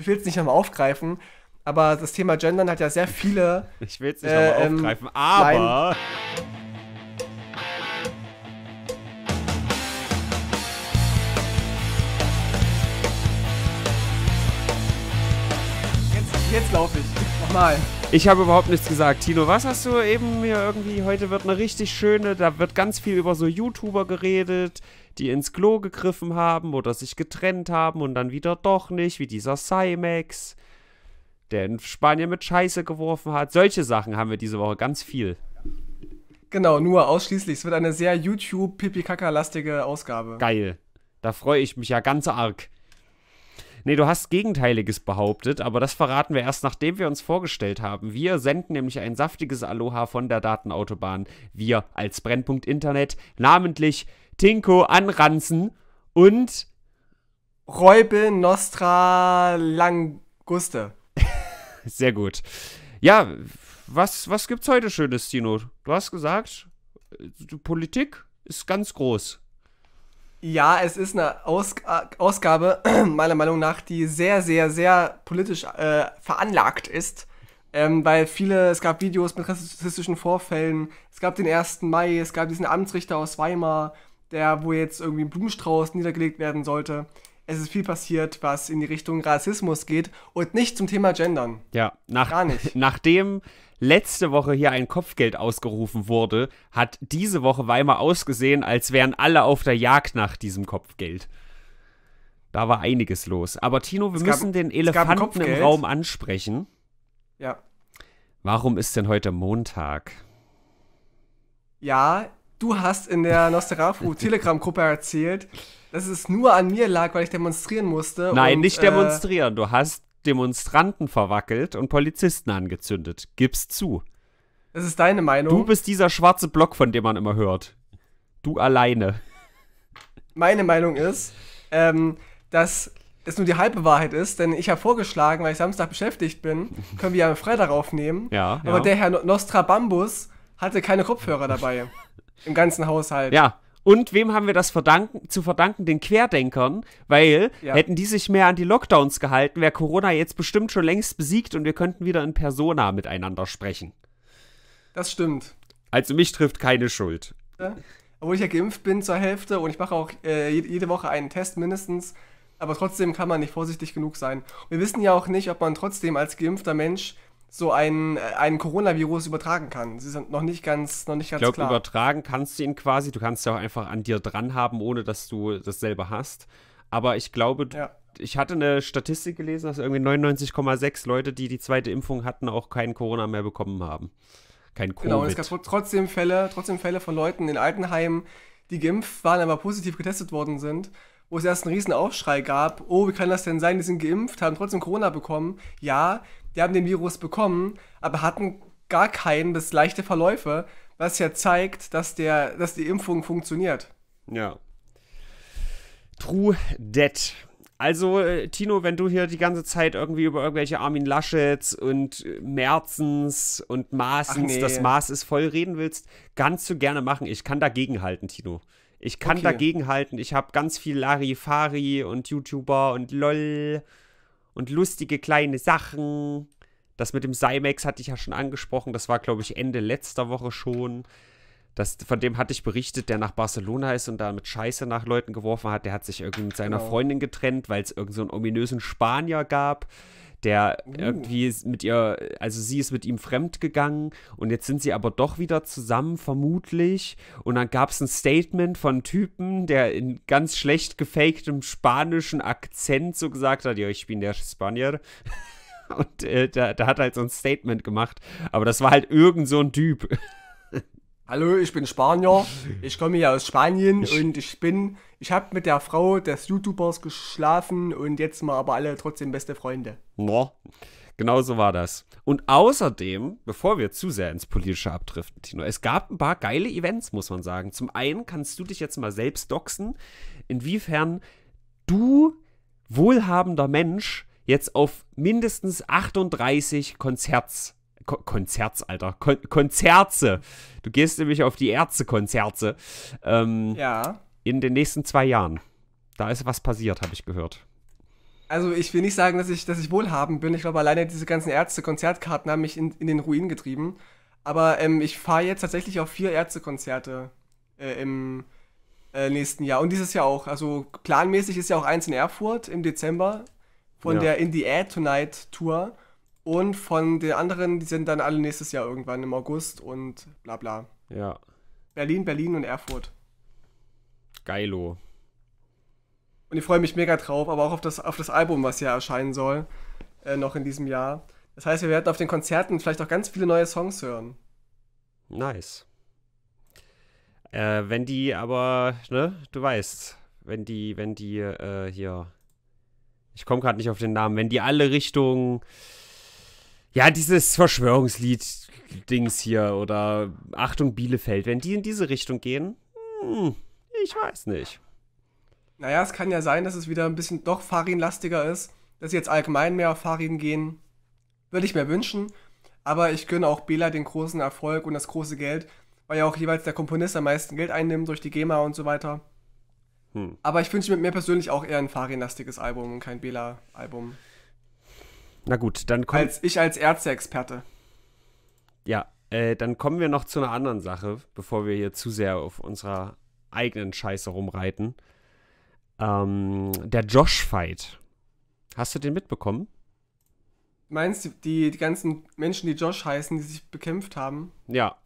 ich will es nicht nochmal aufgreifen, aber das Thema Gendern hat ja sehr viele. Ich will es nicht äh, nochmal aufgreifen, ähm, aber. Nein, Jetzt laufe ich. Nochmal. Ich habe überhaupt nichts gesagt. Tino, was hast du eben mir irgendwie? Heute wird eine richtig schöne, da wird ganz viel über so YouTuber geredet, die ins Klo gegriffen haben oder sich getrennt haben und dann wieder doch nicht, wie dieser Cymex, der in Spanien mit Scheiße geworfen hat. Solche Sachen haben wir diese Woche ganz viel. Genau, nur ausschließlich. Es wird eine sehr YouTube-Pipi-Kaka-lastige Ausgabe. Geil. Da freue ich mich ja ganz arg. Nee, du hast Gegenteiliges behauptet, aber das verraten wir erst, nachdem wir uns vorgestellt haben. Wir senden nämlich ein saftiges Aloha von der Datenautobahn. Wir als Brennpunkt Internet, namentlich Tinko anranzen und Räube Nostra Languste. Sehr gut. Ja, was, was gibt's heute Schönes, Tino? Du hast gesagt, Politik ist ganz groß. Ja, es ist eine Aus äh, Ausgabe, meiner Meinung nach, die sehr, sehr, sehr politisch äh, veranlagt ist. Ähm, weil viele, es gab Videos mit rassistischen Vorfällen, es gab den 1. Mai, es gab diesen Amtsrichter aus Weimar, der, wo jetzt irgendwie ein Blumenstrauß niedergelegt werden sollte. Es ist viel passiert, was in die Richtung Rassismus geht und nicht zum Thema Gendern. Ja, nach, gar nicht. Nachdem letzte Woche hier ein Kopfgeld ausgerufen wurde, hat diese Woche Weimar ausgesehen, als wären alle auf der Jagd nach diesem Kopfgeld. Da war einiges los. Aber Tino, wir es müssen gab, den Elefanten im Raum ansprechen. Ja. Warum ist denn heute Montag? Ja, du hast in der Nosterafu Telegram-Gruppe erzählt, dass es nur an mir lag, weil ich demonstrieren musste. Nein, und, nicht äh, demonstrieren. Äh, du hast Demonstranten verwackelt und Polizisten angezündet. Gib's zu. Das ist deine Meinung. Du bist dieser schwarze Block, von dem man immer hört. Du alleine. Meine Meinung ist, ähm, dass es nur die halbe Wahrheit ist, denn ich habe vorgeschlagen, weil ich Samstag beschäftigt bin, können wir ja am Freitag aufnehmen. Ja, aber ja. der Herr Nostra Bambus hatte keine Kopfhörer dabei. Im ganzen Haushalt. Ja. Und wem haben wir das verdanken, zu verdanken? Den Querdenkern, weil ja. hätten die sich mehr an die Lockdowns gehalten, wäre Corona jetzt bestimmt schon längst besiegt und wir könnten wieder in Persona miteinander sprechen. Das stimmt. Also mich trifft keine Schuld. Ja. Obwohl ich ja geimpft bin zur Hälfte und ich mache auch äh, jede Woche einen Test mindestens. Aber trotzdem kann man nicht vorsichtig genug sein. Wir wissen ja auch nicht, ob man trotzdem als geimpfter Mensch so ein, äh, einen Coronavirus übertragen kann. Sie sind noch nicht ganz, noch nicht ganz ich glaub, klar. übertragen kannst du ihn quasi. Du kannst ja auch einfach an dir dran haben, ohne dass du dasselbe hast. Aber ich glaube, ja. ich hatte eine Statistik gelesen, dass irgendwie 99,6 Leute, die die zweite Impfung hatten, auch keinen Corona mehr bekommen haben. Kein Covid. Genau, und es gab trotzdem Fälle, trotzdem Fälle von Leuten in Altenheimen, die geimpft waren, aber positiv getestet worden sind wo es erst einen riesen Aufschrei gab, oh, wie kann das denn sein, die sind geimpft, haben trotzdem Corona bekommen. Ja, die haben den Virus bekommen, aber hatten gar keinen bis leichte Verläufe, was ja zeigt, dass, der, dass die Impfung funktioniert. Ja. True Dead. Also, äh, Tino, wenn du hier die ganze Zeit irgendwie über irgendwelche Armin Laschets und äh, Merzens und Maßens, nee. das Maß ist voll reden willst, kannst du gerne machen. Ich kann dagegenhalten, Tino. Ich kann okay. dagegenhalten. Ich habe ganz viel Larifari und YouTuber und LOL und lustige kleine Sachen. Das mit dem Cymex hatte ich ja schon angesprochen. Das war, glaube ich, Ende letzter Woche schon. Das, von dem hatte ich berichtet, der nach Barcelona ist und da mit Scheiße nach Leuten geworfen hat. Der hat sich irgendwie mit seiner genau. Freundin getrennt, weil es irgendeinen so einen ominösen Spanier gab, der uh. irgendwie mit ihr, also sie ist mit ihm fremd gegangen und jetzt sind sie aber doch wieder zusammen, vermutlich. Und dann gab es ein Statement von Typen, der in ganz schlecht gefaktem spanischen Akzent so gesagt hat: Ja, ich bin der Spanier. Und äh, da, da hat halt so ein Statement gemacht. Aber das war halt irgend so ein Typ. Hallo, ich bin Spanier, ich komme hier aus Spanien ich und ich bin, ich habe mit der Frau des YouTubers geschlafen und jetzt mal aber alle trotzdem beste Freunde. Boah, genau so war das. Und außerdem, bevor wir zu sehr ins Politische abdriften, Tino, es gab ein paar geile Events, muss man sagen. Zum einen kannst du dich jetzt mal selbst doxen, inwiefern du, wohlhabender Mensch, jetzt auf mindestens 38 Konzerts Ko Konzerts, Alter. Kon Konzerze. Du gehst nämlich auf die Ärztekonzerte. Ähm, ja. In den nächsten zwei Jahren. Da ist was passiert, habe ich gehört. Also ich will nicht sagen, dass ich, dass ich wohlhabend bin. Ich glaube, alleine diese ganzen Ärzte-Konzertkarten haben mich in, in den Ruin getrieben. Aber ähm, ich fahre jetzt tatsächlich auf vier Ärztekonzerte äh, im äh, nächsten Jahr. Und dieses Jahr auch. Also planmäßig ist ja auch eins in Erfurt im Dezember von ja. der In the Air Tonight Tour. Und von den anderen, die sind dann alle nächstes Jahr irgendwann im August und bla bla. Ja. Berlin, Berlin und Erfurt. Geilo. Und ich freue mich mega drauf, aber auch auf das, auf das Album, was ja erscheinen soll, äh, noch in diesem Jahr. Das heißt, wir werden auf den Konzerten vielleicht auch ganz viele neue Songs hören. Nice. Äh, wenn die aber, ne, du weißt, wenn die, wenn die äh, hier, ich komme gerade nicht auf den Namen, wenn die alle Richtung ja, dieses Verschwörungslied-Dings hier oder Achtung Bielefeld, wenn die in diese Richtung gehen, hm, ich weiß nicht. Naja, es kann ja sein, dass es wieder ein bisschen doch Farin-lastiger ist, dass sie jetzt allgemein mehr auf Farin gehen. Würde ich mir wünschen, aber ich gönne auch Bela den großen Erfolg und das große Geld, weil ja auch jeweils der Komponist am meisten Geld einnimmt durch die GEMA und so weiter. Hm. Aber ich wünsche mir persönlich auch eher ein Farin-lastiges Album und kein Bela-Album. Na gut, dann kommt. Als ich als Ärzteexperte. Ja, äh, dann kommen wir noch zu einer anderen Sache, bevor wir hier zu sehr auf unserer eigenen Scheiße rumreiten. Ähm, der Josh-Fight. Hast du den mitbekommen? Meinst du die, die ganzen Menschen, die Josh heißen, die sich bekämpft haben? Ja.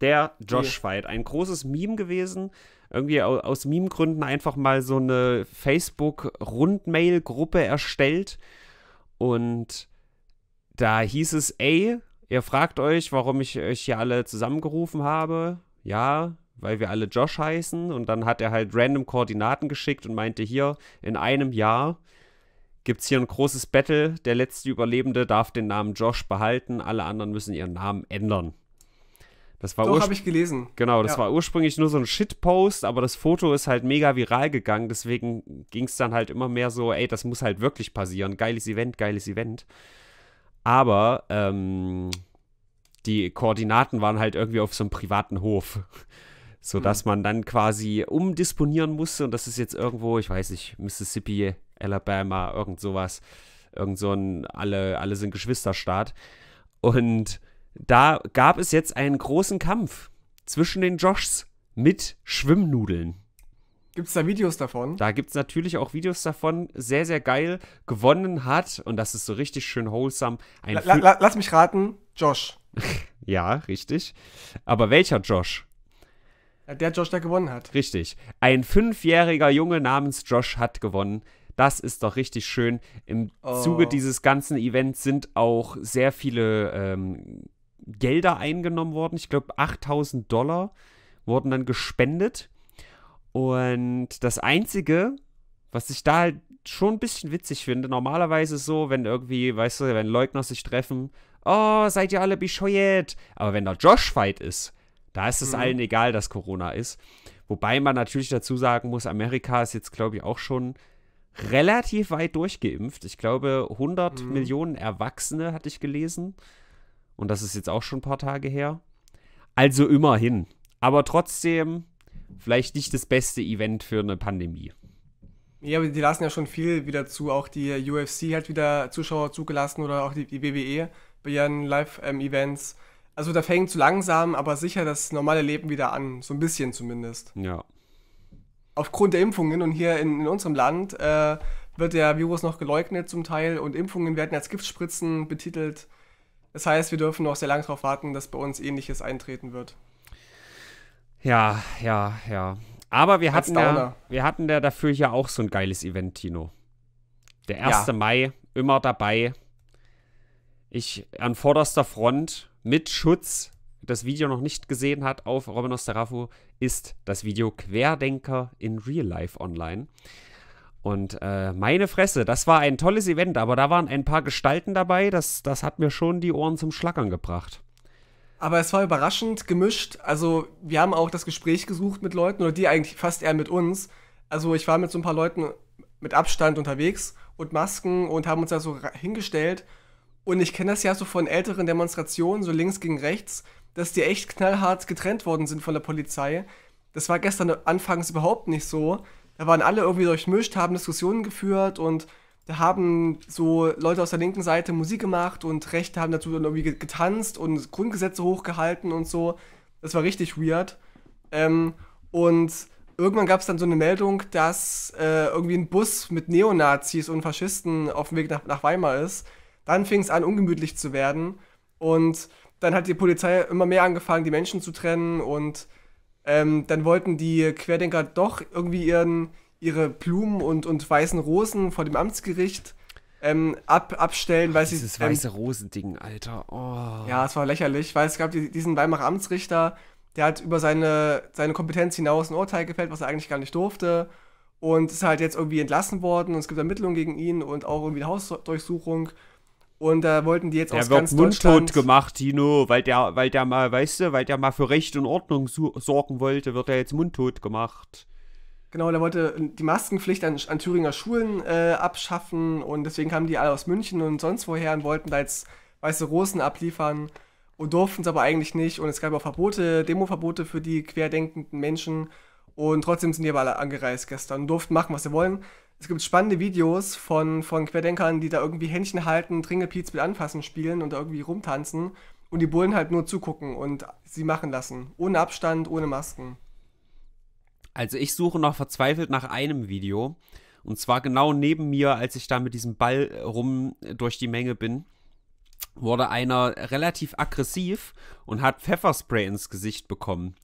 Der Josh-Fight. Ein großes Meme gewesen. Irgendwie aus, aus Meme-Gründen einfach mal so eine Facebook-Rundmail-Gruppe erstellt und da hieß es, ey, ihr fragt euch, warum ich euch hier alle zusammengerufen habe. Ja, weil wir alle Josh heißen. Und dann hat er halt random Koordinaten geschickt und meinte, hier, in einem Jahr gibt es hier ein großes Battle. Der letzte Überlebende darf den Namen Josh behalten, alle anderen müssen ihren Namen ändern. Das war Doch, habe ich gelesen. Genau, das ja. war ursprünglich nur so ein Shitpost, aber das Foto ist halt mega viral gegangen. Deswegen ging es dann halt immer mehr so, ey, das muss halt wirklich passieren. Geiles Event, geiles Event. Aber ähm, die Koordinaten waren halt irgendwie auf so einem privaten Hof. So dass mhm. man dann quasi umdisponieren musste. Und das ist jetzt irgendwo, ich weiß nicht, Mississippi, Alabama, irgend sowas. Irgend so ein, alle, alle sind Geschwisterstaat. Und da gab es jetzt einen großen Kampf zwischen den Joshs mit Schwimmnudeln. Gibt es da Videos davon? Da gibt es natürlich auch Videos davon. Sehr, sehr geil. Gewonnen hat, und das ist so richtig schön wholesome. Ein la, la, lass mich raten, Josh. ja, richtig. Aber welcher Josh? Der Josh, der gewonnen hat. Richtig. Ein fünfjähriger Junge namens Josh hat gewonnen. Das ist doch richtig schön. Im oh. Zuge dieses ganzen Events sind auch sehr viele ähm, Gelder eingenommen worden. Ich glaube, 8000 Dollar wurden dann gespendet. Und das Einzige, was ich da halt schon ein bisschen witzig finde, normalerweise so, wenn irgendwie, weißt du, wenn Leugner sich treffen, oh, seid ihr alle bescheuert. Aber wenn da Josh-Fight ist, da ist es mhm. allen egal, dass Corona ist. Wobei man natürlich dazu sagen muss, Amerika ist jetzt, glaube ich, auch schon relativ weit durchgeimpft. Ich glaube, 100 mhm. Millionen Erwachsene, hatte ich gelesen. Und das ist jetzt auch schon ein paar Tage her. Also immerhin. Aber trotzdem vielleicht nicht das beste Event für eine Pandemie. Ja, aber die lassen ja schon viel wieder zu. Auch die UFC hat wieder Zuschauer zugelassen oder auch die, die WWE bei ihren Live-Events. also da fängt zu langsam, aber sicher das normale Leben wieder an. So ein bisschen zumindest. Ja. Aufgrund der Impfungen und hier in, in unserem Land äh, wird der Virus noch geleugnet zum Teil und Impfungen werden als Giftspritzen betitelt. Das heißt, wir dürfen noch sehr lange darauf warten, dass bei uns Ähnliches eintreten wird. Ja, ja, ja. Aber wir hatten, ja, wir hatten ja dafür ja auch so ein geiles Event, Tino. Der 1. Ja. Mai, immer dabei. Ich an vorderster Front mit Schutz, das Video noch nicht gesehen hat, auf Romanos Serafo, ist das Video Querdenker in Real Life online. Und äh, meine Fresse, das war ein tolles Event, aber da waren ein paar Gestalten dabei, das, das hat mir schon die Ohren zum Schlackern gebracht. Aber es war überraschend gemischt. Also, wir haben auch das Gespräch gesucht mit Leuten, oder die eigentlich fast eher mit uns. Also, ich war mit so ein paar Leuten mit Abstand unterwegs und Masken und haben uns da so hingestellt. Und ich kenne das ja so von älteren Demonstrationen, so links gegen rechts, dass die echt knallhart getrennt worden sind von der Polizei. Das war gestern anfangs überhaupt nicht so. Da waren alle irgendwie durchmischt, haben Diskussionen geführt und da haben so Leute aus der linken Seite Musik gemacht und Rechte haben dazu dann irgendwie getanzt und Grundgesetze hochgehalten und so. Das war richtig weird. Ähm, und irgendwann gab es dann so eine Meldung, dass äh, irgendwie ein Bus mit Neonazis und Faschisten auf dem Weg nach, nach Weimar ist. Dann fing es an, ungemütlich zu werden. Und dann hat die Polizei immer mehr angefangen, die Menschen zu trennen und ähm, dann wollten die Querdenker doch irgendwie ihren, ihre Blumen und, und weißen Rosen vor dem Amtsgericht ähm, ab, abstellen, weil Ach, sie. Dieses ähm, weiße Rosending, Alter. Oh. Ja, es war lächerlich, weil es gab diesen Weimarer Amtsrichter, der hat über seine, seine Kompetenz hinaus ein Urteil gefällt, was er eigentlich gar nicht durfte. Und ist halt jetzt irgendwie entlassen worden und es gibt Ermittlungen gegen ihn und auch irgendwie eine Hausdurchsuchung. Und da wollten die jetzt der aus wird ganz Deutschland... gemacht, Tino, weil der, weil der mal, weißt du, weil der mal für Recht und Ordnung sorgen wollte, wird er jetzt mundtot gemacht. Genau, der wollte die Maskenpflicht an, an Thüringer Schulen äh, abschaffen und deswegen kamen die alle aus München und sonst woher und wollten da jetzt weiße Rosen abliefern und durften es aber eigentlich nicht und es gab auch Verbote, Demoverbote für die querdenkenden Menschen und trotzdem sind die aber alle angereist gestern und durften machen, was sie wollen es gibt spannende Videos von, von Querdenkern, die da irgendwie Händchen halten, Tringelpiez mit Anfassen spielen und da irgendwie rumtanzen und die Bullen halt nur zugucken und sie machen lassen. Ohne Abstand, ohne Masken. Also ich suche noch verzweifelt nach einem Video. Und zwar genau neben mir, als ich da mit diesem Ball äh, rum äh, durch die Menge bin, wurde einer relativ aggressiv und hat Pfefferspray ins Gesicht bekommen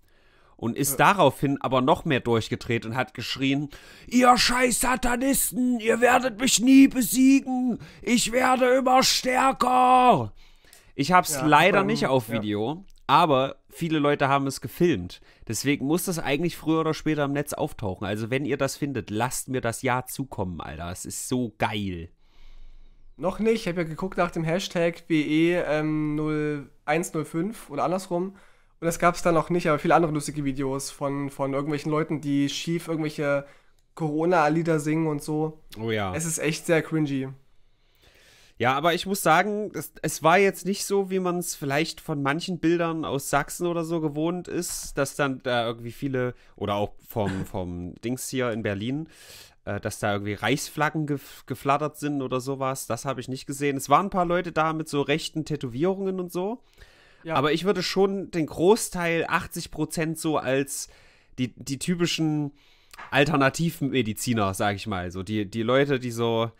und ist ja. daraufhin aber noch mehr durchgedreht und hat geschrien, ihr scheiß Satanisten, ihr werdet mich nie besiegen, ich werde immer stärker. Ich hab's ja, leider ähm, nicht auf Video, ja. aber viele Leute haben es gefilmt. Deswegen muss das eigentlich früher oder später im Netz auftauchen. Also wenn ihr das findet, lasst mir das Ja zukommen, Alter. Es ist so geil. Noch nicht, ich habe ja geguckt nach dem Hashtag BE0105 ähm, oder andersrum. Und das gab es dann auch nicht, aber viele andere lustige Videos von, von irgendwelchen Leuten, die schief irgendwelche Corona-Lieder singen und so. Oh ja. Es ist echt sehr cringy. Ja, aber ich muss sagen, es, es war jetzt nicht so, wie man es vielleicht von manchen Bildern aus Sachsen oder so gewohnt ist, dass dann da irgendwie viele, oder auch vom, vom Dings hier in Berlin, äh, dass da irgendwie Reichsflaggen gef geflattert sind oder sowas. Das habe ich nicht gesehen. Es waren ein paar Leute da mit so rechten Tätowierungen und so. Ja. Aber ich würde schon den Großteil, 80 Prozent so als die, die typischen Alternativmediziner, sag ich mal. So die, die Leute, die so,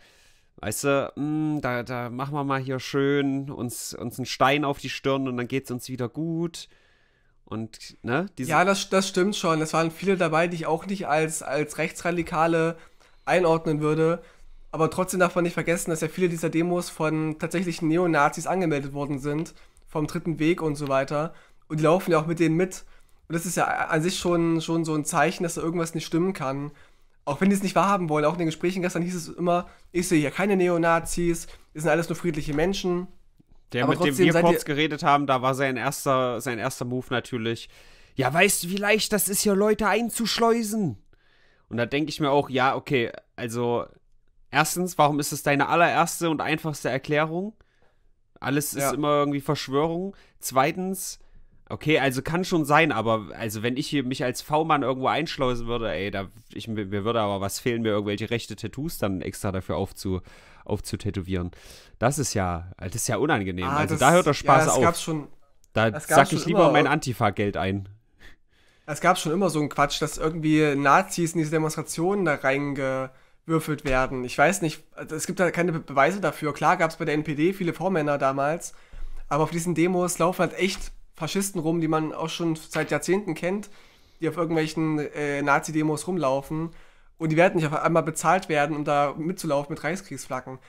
weißt du, mh, mm, da, da machen wir mal hier schön uns, uns einen Stein auf die Stirn und dann geht's uns wieder gut. Und, ne? ja, das, das stimmt schon. Es waren viele dabei, die ich auch nicht als, als Rechtsradikale einordnen würde. Aber trotzdem darf man nicht vergessen, dass ja viele dieser Demos von tatsächlichen Neonazis angemeldet worden sind vom dritten Weg und so weiter. Und die laufen ja auch mit denen mit. Und das ist ja an sich schon, schon so ein Zeichen, dass da irgendwas nicht stimmen kann. Auch wenn die es nicht wahrhaben wollen, auch in den Gesprächen gestern hieß es immer, ich sehe hier keine Neonazis, es sind alles nur friedliche Menschen. Der, Aber mit dem wir kurz geredet haben, da war sein erster, sein erster Move natürlich, ja, weißt du, wie leicht das ist, hier Leute einzuschleusen. Und da denke ich mir auch, ja, okay, also erstens, warum ist es deine allererste und einfachste Erklärung? Alles ist ja. immer irgendwie Verschwörung. Zweitens, okay, also kann schon sein, aber also wenn ich hier mich als V-Mann irgendwo einschleusen würde, ey, da, ich, mir würde aber was fehlen, mir irgendwelche rechte Tattoos dann extra dafür aufzu, aufzutätowieren. Das ist ja, das ist ja unangenehm. Ah, also das, da hört der Spaß ja, das auf. Gab's schon, da das sag ich lieber immer, mein Antifa-Geld ein. Es gab schon immer so einen Quatsch, dass irgendwie Nazis in diese Demonstrationen da reinge würfelt werden. Ich weiß nicht, also es gibt da keine Beweise dafür. Klar gab es bei der NPD viele Vormänner damals, aber auf diesen Demos laufen halt echt Faschisten rum, die man auch schon seit Jahrzehnten kennt, die auf irgendwelchen äh, Nazi-Demos rumlaufen und die werden nicht auf einmal bezahlt werden, um da mitzulaufen mit Reichskriegsflaggen.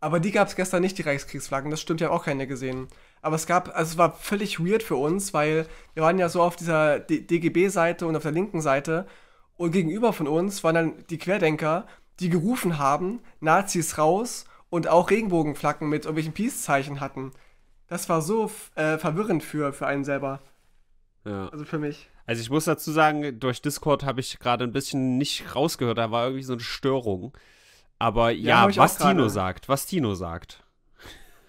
Aber die gab es gestern nicht, die Reichskriegsflaggen. Das stimmt, ja auch keine gesehen. Aber es gab, also es war völlig weird für uns, weil wir waren ja so auf dieser DGB-Seite und auf der linken Seite. Und gegenüber von uns waren dann die Querdenker, die gerufen haben, Nazis raus und auch Regenbogenflaggen mit irgendwelchen Peace-Zeichen hatten. Das war so äh, verwirrend für, für einen selber. Ja. Also für mich. Also ich muss dazu sagen, durch Discord habe ich gerade ein bisschen nicht rausgehört, da war irgendwie so eine Störung. Aber ja, ja was Tino sagt, was Tino sagt.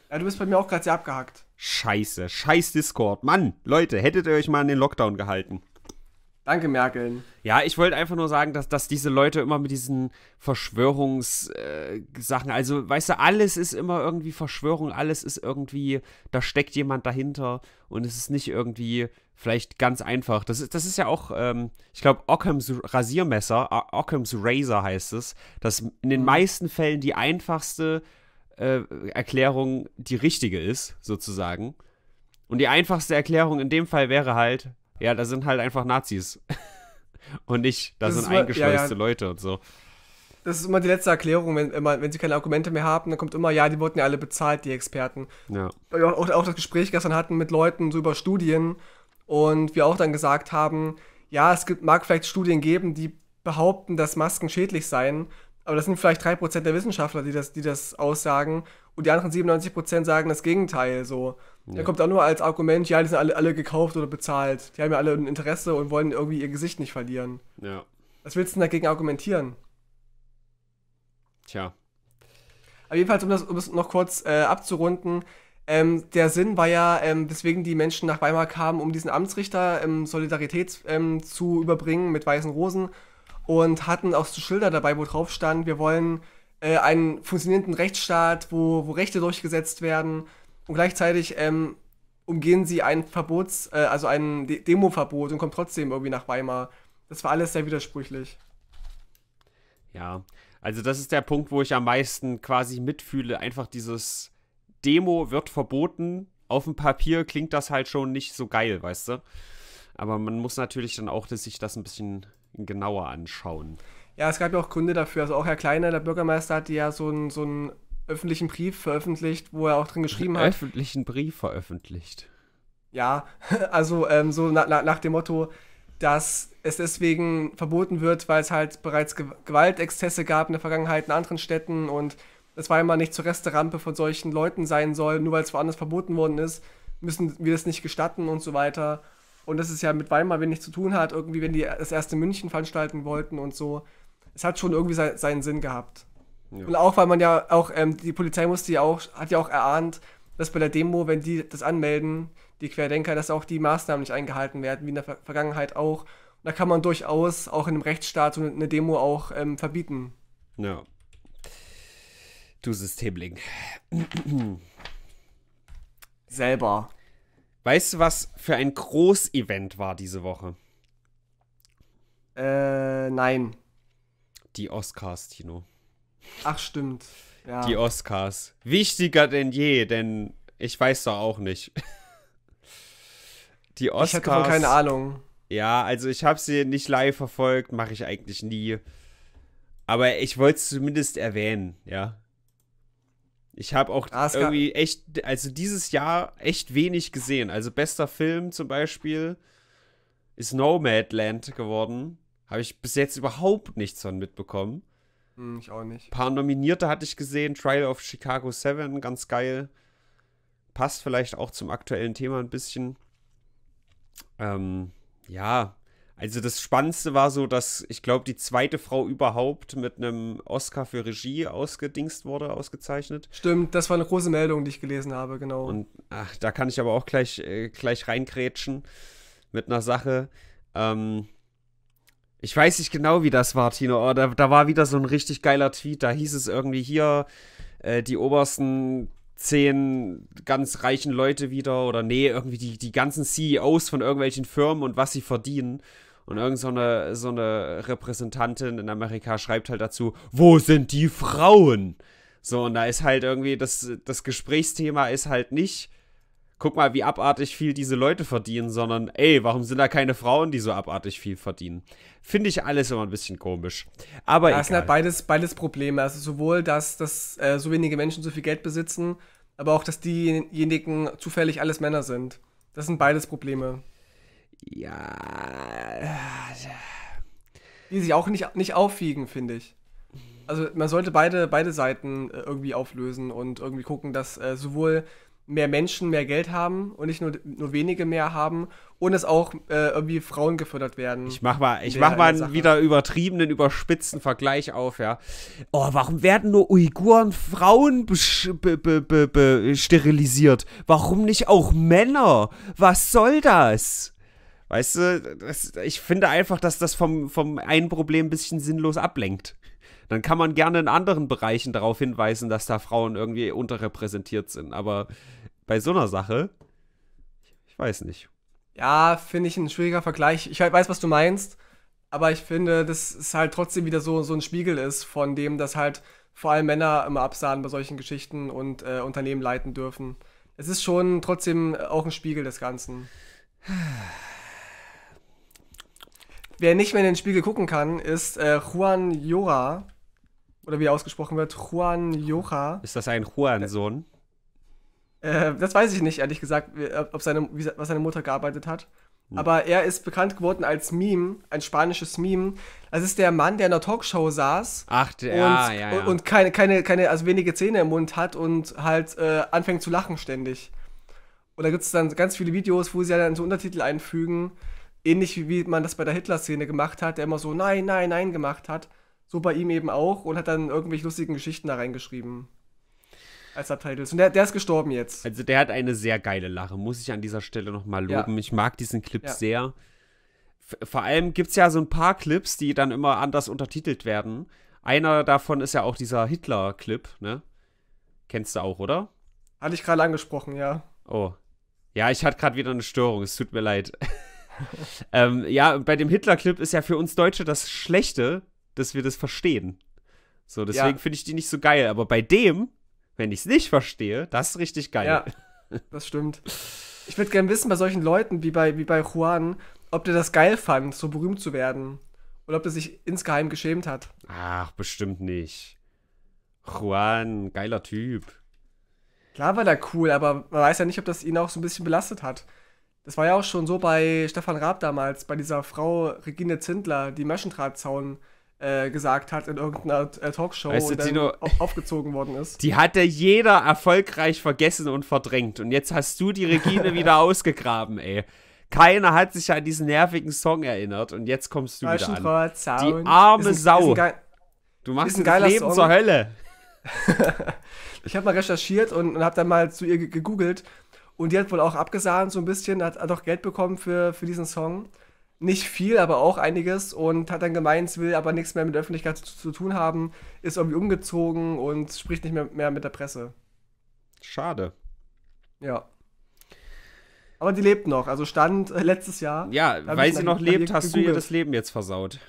Ja, du bist bei mir auch gerade sehr abgehackt. Scheiße, scheiß Discord. Mann, Leute, hättet ihr euch mal an den Lockdown gehalten. Danke, Merkel. Ja, ich wollte einfach nur sagen, dass, dass diese Leute immer mit diesen Verschwörungssachen, äh, also weißt du, alles ist immer irgendwie Verschwörung, alles ist irgendwie, da steckt jemand dahinter und es ist nicht irgendwie vielleicht ganz einfach. Das ist, das ist ja auch, ähm, ich glaube, Occam's Rasiermesser, Occam's Razor heißt es, dass in den mhm. meisten Fällen die einfachste äh, Erklärung die richtige ist, sozusagen. Und die einfachste Erklärung in dem Fall wäre halt, ja, da sind halt einfach Nazis. und nicht, da das sind immer, eingeschleuste ja, ja. Leute und so. Das ist immer die letzte Erklärung, wenn, immer, wenn sie keine Argumente mehr haben, dann kommt immer, ja, die wurden ja alle bezahlt, die Experten. Ja. Auch, auch das Gespräch gestern hatten mit Leuten so über Studien und wir auch dann gesagt haben, ja, es gibt, mag vielleicht Studien geben, die behaupten, dass Masken schädlich seien, aber das sind vielleicht 3% der Wissenschaftler, die das, die das aussagen und die anderen 97% sagen das Gegenteil. So. Ja. Da kommt auch nur als Argument, ja, die sind alle, alle gekauft oder bezahlt. Die haben ja alle ein Interesse und wollen irgendwie ihr Gesicht nicht verlieren. Ja. Was willst du denn dagegen argumentieren? Tja. Aber jedenfalls, um das, um das noch kurz äh, abzurunden, ähm, der Sinn war ja, ähm, weswegen die Menschen nach Weimar kamen, um diesen Amtsrichter ähm, Solidarität ähm, zu überbringen mit weißen Rosen und hatten auch so Schilder dabei, wo drauf stand, wir wollen äh, einen funktionierenden Rechtsstaat, wo, wo Rechte durchgesetzt werden und gleichzeitig ähm, umgehen sie ein Verbots, äh, also ein De Demoverbot und kommen trotzdem irgendwie nach Weimar. Das war alles sehr widersprüchlich. Ja, also das ist der Punkt, wo ich am meisten quasi mitfühle. Einfach dieses Demo wird verboten. Auf dem Papier klingt das halt schon nicht so geil, weißt du? Aber man muss natürlich dann auch dass sich das ein bisschen genauer anschauen. Ja, es gab ja auch Gründe dafür. Also auch Herr Kleiner, der Bürgermeister, hat ja so einen, so öffentlichen Brief veröffentlicht, wo er auch drin geschrieben hat. Öffentlichen Brief veröffentlicht. Ja, also ähm, so na, na, nach dem Motto, dass es deswegen verboten wird, weil es halt bereits Gewaltexzesse gab in der Vergangenheit in anderen Städten und es war immer nicht zur Resterampe von solchen Leuten sein soll, nur weil es woanders verboten worden ist, müssen wir das nicht gestatten und so weiter. Und das ist ja mit Weimar wenig zu tun hat, irgendwie, wenn die das erste München veranstalten wollten und so es hat schon irgendwie se seinen Sinn gehabt. Ja. Und auch, weil man ja auch, ähm, die Polizei musste ja auch, hat ja auch erahnt, dass bei der Demo, wenn die das anmelden, die Querdenker, dass auch die Maßnahmen nicht eingehalten werden, wie in der Ver Vergangenheit auch. Und da kann man durchaus auch in einem Rechtsstaat so eine Demo auch ähm, verbieten. Ja. Du Systemling. Selber. Weißt du, was für ein Großevent war diese Woche? Äh, nein. Die Oscars, Tino. Ach, stimmt. Ja. Die Oscars. Wichtiger denn je, denn ich weiß doch auch nicht. Die Oscars. Ich hatte wohl keine Ahnung. Ja, also ich habe sie nicht live verfolgt, mache ich eigentlich nie. Aber ich wollte es zumindest erwähnen, ja. Ich habe auch ah, irgendwie echt, also dieses Jahr echt wenig gesehen. Also bester Film zum Beispiel ist Nomadland geworden. Habe ich bis jetzt überhaupt nichts von mitbekommen. Hm, ich auch nicht. Ein paar Nominierte hatte ich gesehen. Trial of Chicago 7, ganz geil. Passt vielleicht auch zum aktuellen Thema ein bisschen. Ähm, ja, also das Spannendste war so, dass ich glaube, die zweite Frau überhaupt mit einem Oscar für Regie ausgedingst wurde, ausgezeichnet. Stimmt, das war eine große Meldung, die ich gelesen habe, genau. Und ach, da kann ich aber auch gleich, äh, gleich reingrätschen mit einer Sache. Ähm, ich weiß nicht genau, wie das war, Tino. Da, da war wieder so ein richtig geiler Tweet. Da hieß es irgendwie hier, äh, die obersten zehn ganz reichen Leute wieder oder nee, irgendwie die, die ganzen CEOs von irgendwelchen Firmen und was sie verdienen. Und irgendeine so so eine Repräsentantin in Amerika schreibt halt dazu, wo sind die Frauen? So, und da ist halt irgendwie, das, das Gesprächsthema ist halt nicht, guck mal, wie abartig viel diese Leute verdienen, sondern ey, warum sind da keine Frauen, die so abartig viel verdienen? Finde ich alles immer ein bisschen komisch. Aber ja, egal. sind halt beides, beides Probleme. Also sowohl, dass, dass äh, so wenige Menschen so viel Geld besitzen, aber auch, dass diejenigen zufällig alles Männer sind. Das sind beides Probleme. Ja. Die sich auch nicht, nicht aufwiegen, finde ich. Also man sollte beide, beide Seiten äh, irgendwie auflösen und irgendwie gucken, dass äh, sowohl mehr Menschen mehr Geld haben und nicht nur, nur wenige mehr haben und es auch äh, irgendwie Frauen gefördert werden. Ich mach mal, ich mach mal einen wieder übertriebenen, überspitzten Vergleich auf, ja. Oh, warum werden nur Uiguren Frauen sterilisiert? Warum nicht auch Männer? Was soll das? Weißt du, das, ich finde einfach, dass das vom, vom einen Problem ein bisschen sinnlos ablenkt dann kann man gerne in anderen Bereichen darauf hinweisen, dass da Frauen irgendwie unterrepräsentiert sind. Aber bei so einer Sache, ich weiß nicht. Ja, finde ich ein schwieriger Vergleich. Ich halt weiß, was du meinst, aber ich finde, dass es halt trotzdem wieder so, so ein Spiegel ist von dem, dass halt vor allem Männer immer absahen bei solchen Geschichten und äh, Unternehmen leiten dürfen. Es ist schon trotzdem auch ein Spiegel des Ganzen. Wer nicht mehr in den Spiegel gucken kann, ist äh, Juan Jora. Oder wie er ausgesprochen wird, Juan Jora. Ist das ein Juan-Sohn? Äh, das weiß ich nicht, ehrlich gesagt, ob seine, wie, was seine Mutter gearbeitet hat. Ja. Hm. Aber er ist bekannt geworden als Meme, ein spanisches Meme. Das ist der Mann, der in einer Talkshow saß. Ach, der, und, ja, ah, ja, ja. Und keine, keine, keine, also wenige Zähne im Mund hat und halt äh, anfängt zu lachen ständig. Und da gibt es dann ganz viele Videos, wo sie dann so Untertitel einfügen. Ähnlich wie man das bei der Hitler-Szene gemacht hat, der immer so Nein, Nein, Nein gemacht hat. So bei ihm eben auch und hat dann irgendwelche lustigen Geschichten da reingeschrieben als Subtitles. Und der, der ist gestorben jetzt. Also der hat eine sehr geile Lache, muss ich an dieser Stelle nochmal loben. Ja. Ich mag diesen Clip ja. sehr. vor allem gibt es ja so ein paar Clips, die dann immer anders untertitelt werden. Einer davon ist ja auch dieser Hitler-Clip, ne? Kennst du auch, oder? Hatte ich gerade angesprochen, ja. Oh. Ja, ich hatte gerade wieder eine Störung, es tut mir leid. ähm, ja, bei dem Hitler-Clip ist ja für uns Deutsche das Schlechte, dass wir das verstehen. So, deswegen ja. finde ich die nicht so geil. Aber bei dem wenn ich es nicht verstehe, das ist richtig geil. Ja, das stimmt. Ich würde gerne wissen, bei solchen Leuten wie bei, wie bei Juan, ob der das geil fand, so berühmt zu werden. Oder ob der sich insgeheim geschämt hat. Ach, bestimmt nicht. Juan, geiler Typ. Klar war der cool, aber man weiß ja nicht, ob das ihn auch so ein bisschen belastet hat. Das war ja auch schon so bei Stefan Raab damals, bei dieser Frau Regine Zindler, die Möschendrahtzaun äh, gesagt hat in irgendeiner äh, Talkshow weißt du, und Tino, aufgezogen worden ist. Die hatte jeder erfolgreich vergessen und verdrängt. Und jetzt hast du die Regine wieder ausgegraben, ey. Keiner hat sich an diesen nervigen Song erinnert und jetzt kommst du Falschen wieder an. Sound. Die arme ein, Sau. du machst ein das Leben Song. zur Hölle. ich habe mal recherchiert und, und habe dann mal zu ihr gegoogelt und die hat wohl auch abgesahnt so ein bisschen, hat, hat auch Geld bekommen für, für diesen Song nicht viel, aber auch einiges und hat dann gemeint, will aber nichts mehr mit der Öffentlichkeit zu, zu tun haben, ist irgendwie umgezogen und spricht nicht mehr, mehr mit der Presse. Schade. Ja. Aber die lebt noch, also stand äh, letztes Jahr. Ja, weil sie noch lebt, hast gegoogelt. du ihr das Leben jetzt versaut.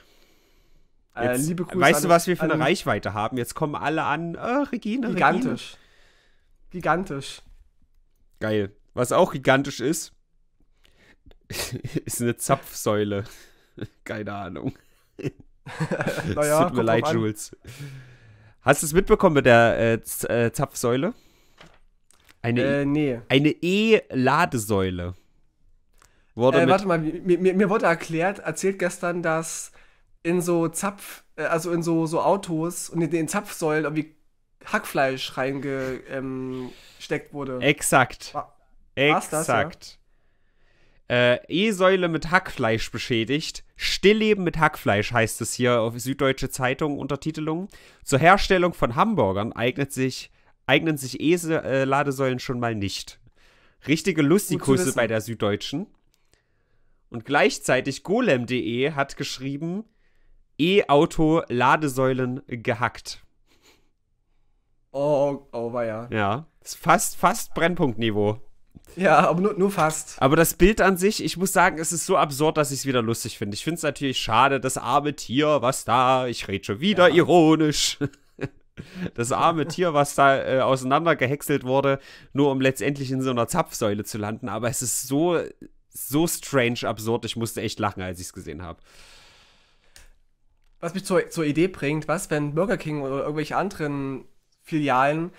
Äh, jetzt, äh, liebe Grüße weißt du, was wir für eine Reichweite haben? Jetzt kommen alle an, oh, äh, Regina, Gigantisch. Regina. Gigantisch. Geil. Was auch gigantisch ist, ist eine Zapfsäule. Keine Ahnung. naja, tut mir leid, Jules. Hast du es mitbekommen mit der äh, äh Zapfsäule? Eine, äh, e- nee. Eine E-Ladesäule. Äh, warte mal, mir, mir, mir, wurde erklärt, erzählt gestern, dass in so Zapf, äh, also in so, so Autos und in den Zapfsäulen irgendwie Hackfleisch reingesteckt ähm, wurde. Exakt. War, Exakt. Das, ja? äh, E-Säule mit Hackfleisch beschädigt. Stillleben mit Hackfleisch heißt es hier auf Süddeutsche Zeitung Untertitelung. Zur Herstellung von Hamburgern eignet sich, eignen sich E-Ladesäulen schon mal nicht. Richtige Lustikusse bei der Süddeutschen. Und gleichzeitig golem.de hat geschrieben, E-Auto-Ladesäulen gehackt. Oh, oh, war ja. Ja, ist fast, fast Brennpunktniveau. Ja, aber nur, nur fast. Aber das Bild an sich, ich muss sagen, es ist so absurd, dass ich es wieder lustig finde. Ich finde es natürlich schade, das arme Tier, was da, ich rede schon wieder ja. ironisch. Das arme Tier, was da äh, auseinandergehäckselt wurde, nur um letztendlich in so einer Zapfsäule zu landen. Aber es ist so, so strange absurd, ich musste echt lachen, als ich es gesehen habe. Was mich zur, zur Idee bringt, was, wenn Burger King oder irgendwelche anderen Filialen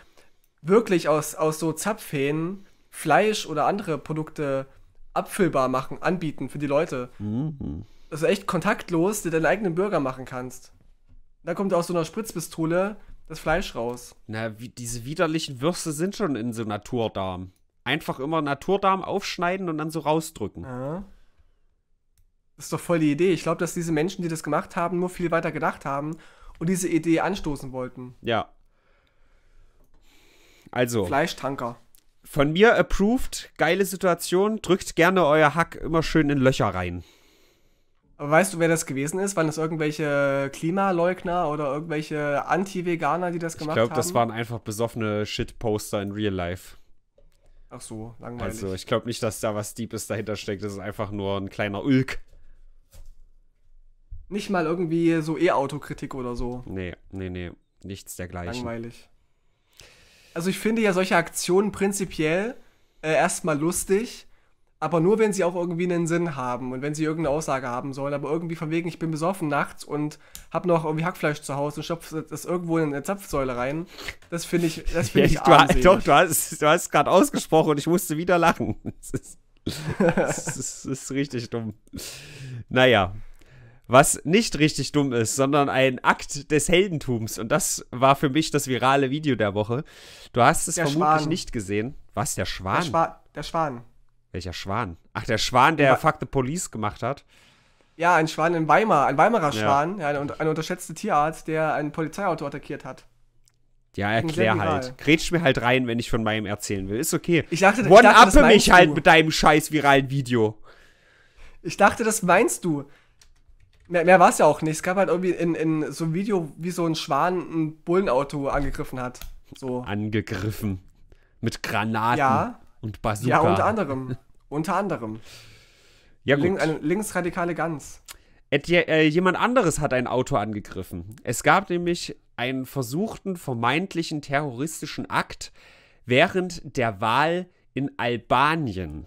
wirklich aus, aus so Zapfhähnen Fleisch oder andere Produkte abfüllbar machen, anbieten für die Leute. Mhm. Dass also echt kontaktlos dir deinen eigenen Burger machen kannst. Da kommt aus so einer Spritzpistole das Fleisch raus. Na, wie, diese widerlichen Würste sind schon in so Naturdarm. Einfach immer Naturdarm aufschneiden und dann so rausdrücken. Ja. Das ist doch voll die Idee. Ich glaube, dass diese Menschen, die das gemacht haben, nur viel weiter gedacht haben und diese Idee anstoßen wollten. Ja. Also. Fleischtanker. Von mir approved, geile Situation, drückt gerne euer Hack immer schön in Löcher rein. Aber Weißt du, wer das gewesen ist? Waren das irgendwelche Klimaleugner oder irgendwelche Anti-Veganer, die das gemacht ich glaub, haben? Ich glaube, das waren einfach besoffene Shitposter in real life. Ach so, langweilig. Also, ich glaube nicht, dass da was Deepes dahinter steckt. Das ist einfach nur ein kleiner Ulk. Nicht mal irgendwie so E-Auto-Kritik oder so. Nee, nee, nee. Nichts dergleichen. Langweilig also ich finde ja solche Aktionen prinzipiell äh, erstmal lustig, aber nur wenn sie auch irgendwie einen Sinn haben und wenn sie irgendeine Aussage haben sollen, aber irgendwie von wegen, ich bin besoffen nachts und hab noch irgendwie Hackfleisch zu Hause und stopfe das irgendwo in eine Zapfsäule rein. Das finde ich, das finde ja, ich, ich armselig. Doch, du hast, du hast gerade ausgesprochen und ich musste wieder lachen. Das ist, das ist, das ist richtig dumm. Naja, was nicht richtig dumm ist, sondern ein Akt des Heldentums. Und das war für mich das virale Video der Woche. Du hast es der vermutlich Schwan. nicht gesehen. Was, der Schwan? Der, Schwa der Schwan. Welcher Schwan? Ach, der Schwan, der ja. Fuck the Police gemacht hat. Ja, ein Schwan in Weimar, ein Weimarer Schwan, ja. Ja, ein, ein unterschätzter Tierarzt, der ein Polizeiauto attackiert hat. Ja, erklär halt. Grätsch mir halt rein, wenn ich von meinem erzählen will. Ist okay. Ich dachte, One-uppe mich halt du. halt mit deinem scheiß viralen Video. Ich dachte, das meinst du. Mehr, mehr war es ja auch nicht. Es gab halt irgendwie in, in so einem Video, wie so ein Schwan ein Bullenauto angegriffen hat. So. Angegriffen. Mit Granaten ja. und Bazooka. Ja, unter anderem. unter anderem. Ja, gut. Link, eine linksradikale Gans. Et, äh, jemand anderes hat ein Auto angegriffen. Es gab nämlich einen versuchten vermeintlichen terroristischen Akt während der Wahl in Albanien.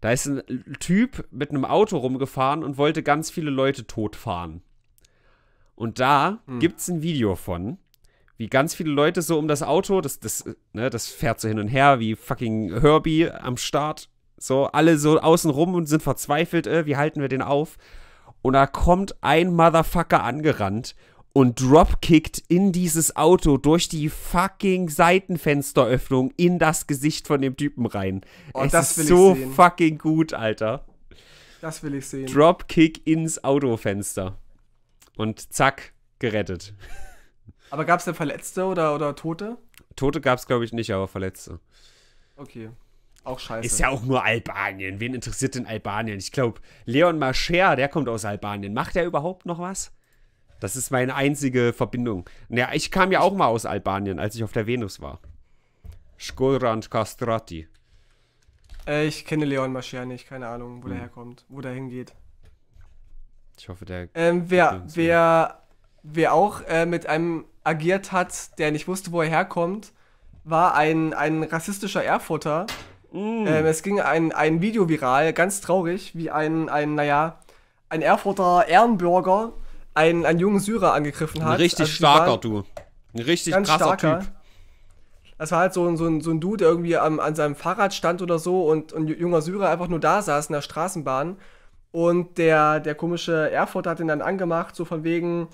Da ist ein Typ mit einem Auto rumgefahren und wollte ganz viele Leute totfahren. Und da hm. gibt es ein Video von, wie ganz viele Leute so um das Auto, das, das, ne, das fährt so hin und her, wie fucking Herbie am Start. So, alle so außen rum und sind verzweifelt, äh, wie halten wir den auf? Und da kommt ein Motherfucker angerannt und dropkickt in dieses Auto durch die fucking Seitenfensteröffnung in das Gesicht von dem Typen rein. Oh, es das ist so fucking gut, Alter. Das will ich sehen. Dropkick ins Autofenster. Und zack, gerettet. Aber gab es denn Verletzte oder, oder Tote? Tote gab es, glaube ich, nicht, aber Verletzte. Okay. Auch scheiße. Ist ja auch nur Albanien. Wen interessiert denn Albanien? Ich glaube, Leon Mascher, der kommt aus Albanien. Macht der überhaupt noch was? Das ist meine einzige Verbindung. Naja, ich kam ja auch mal aus Albanien, als ich auf der Venus war. Skoran Kastrati. Äh, ich kenne Leon Mascher nicht, keine Ahnung, wo hm. der herkommt, wo der hingeht. Ich hoffe, der. Ähm, wer, wer, wer auch äh, mit einem agiert hat, der nicht wusste, wo er herkommt, war ein, ein rassistischer Erfurter. Mm. Ähm, es ging ein, ein Video viral, ganz traurig, wie ein, ein naja, ein Erfurter Ehrenbürger einen, einen jungen Syrer angegriffen hat. Ein richtig also starker, du. Ein richtig krasser starker. Typ. Das war halt so, so, ein, so ein Dude, der irgendwie am, an seinem Fahrrad stand oder so und ein junger Syrer einfach nur da saß in der Straßenbahn. Und der, der komische Erfurt hat ihn dann angemacht, so von wegen,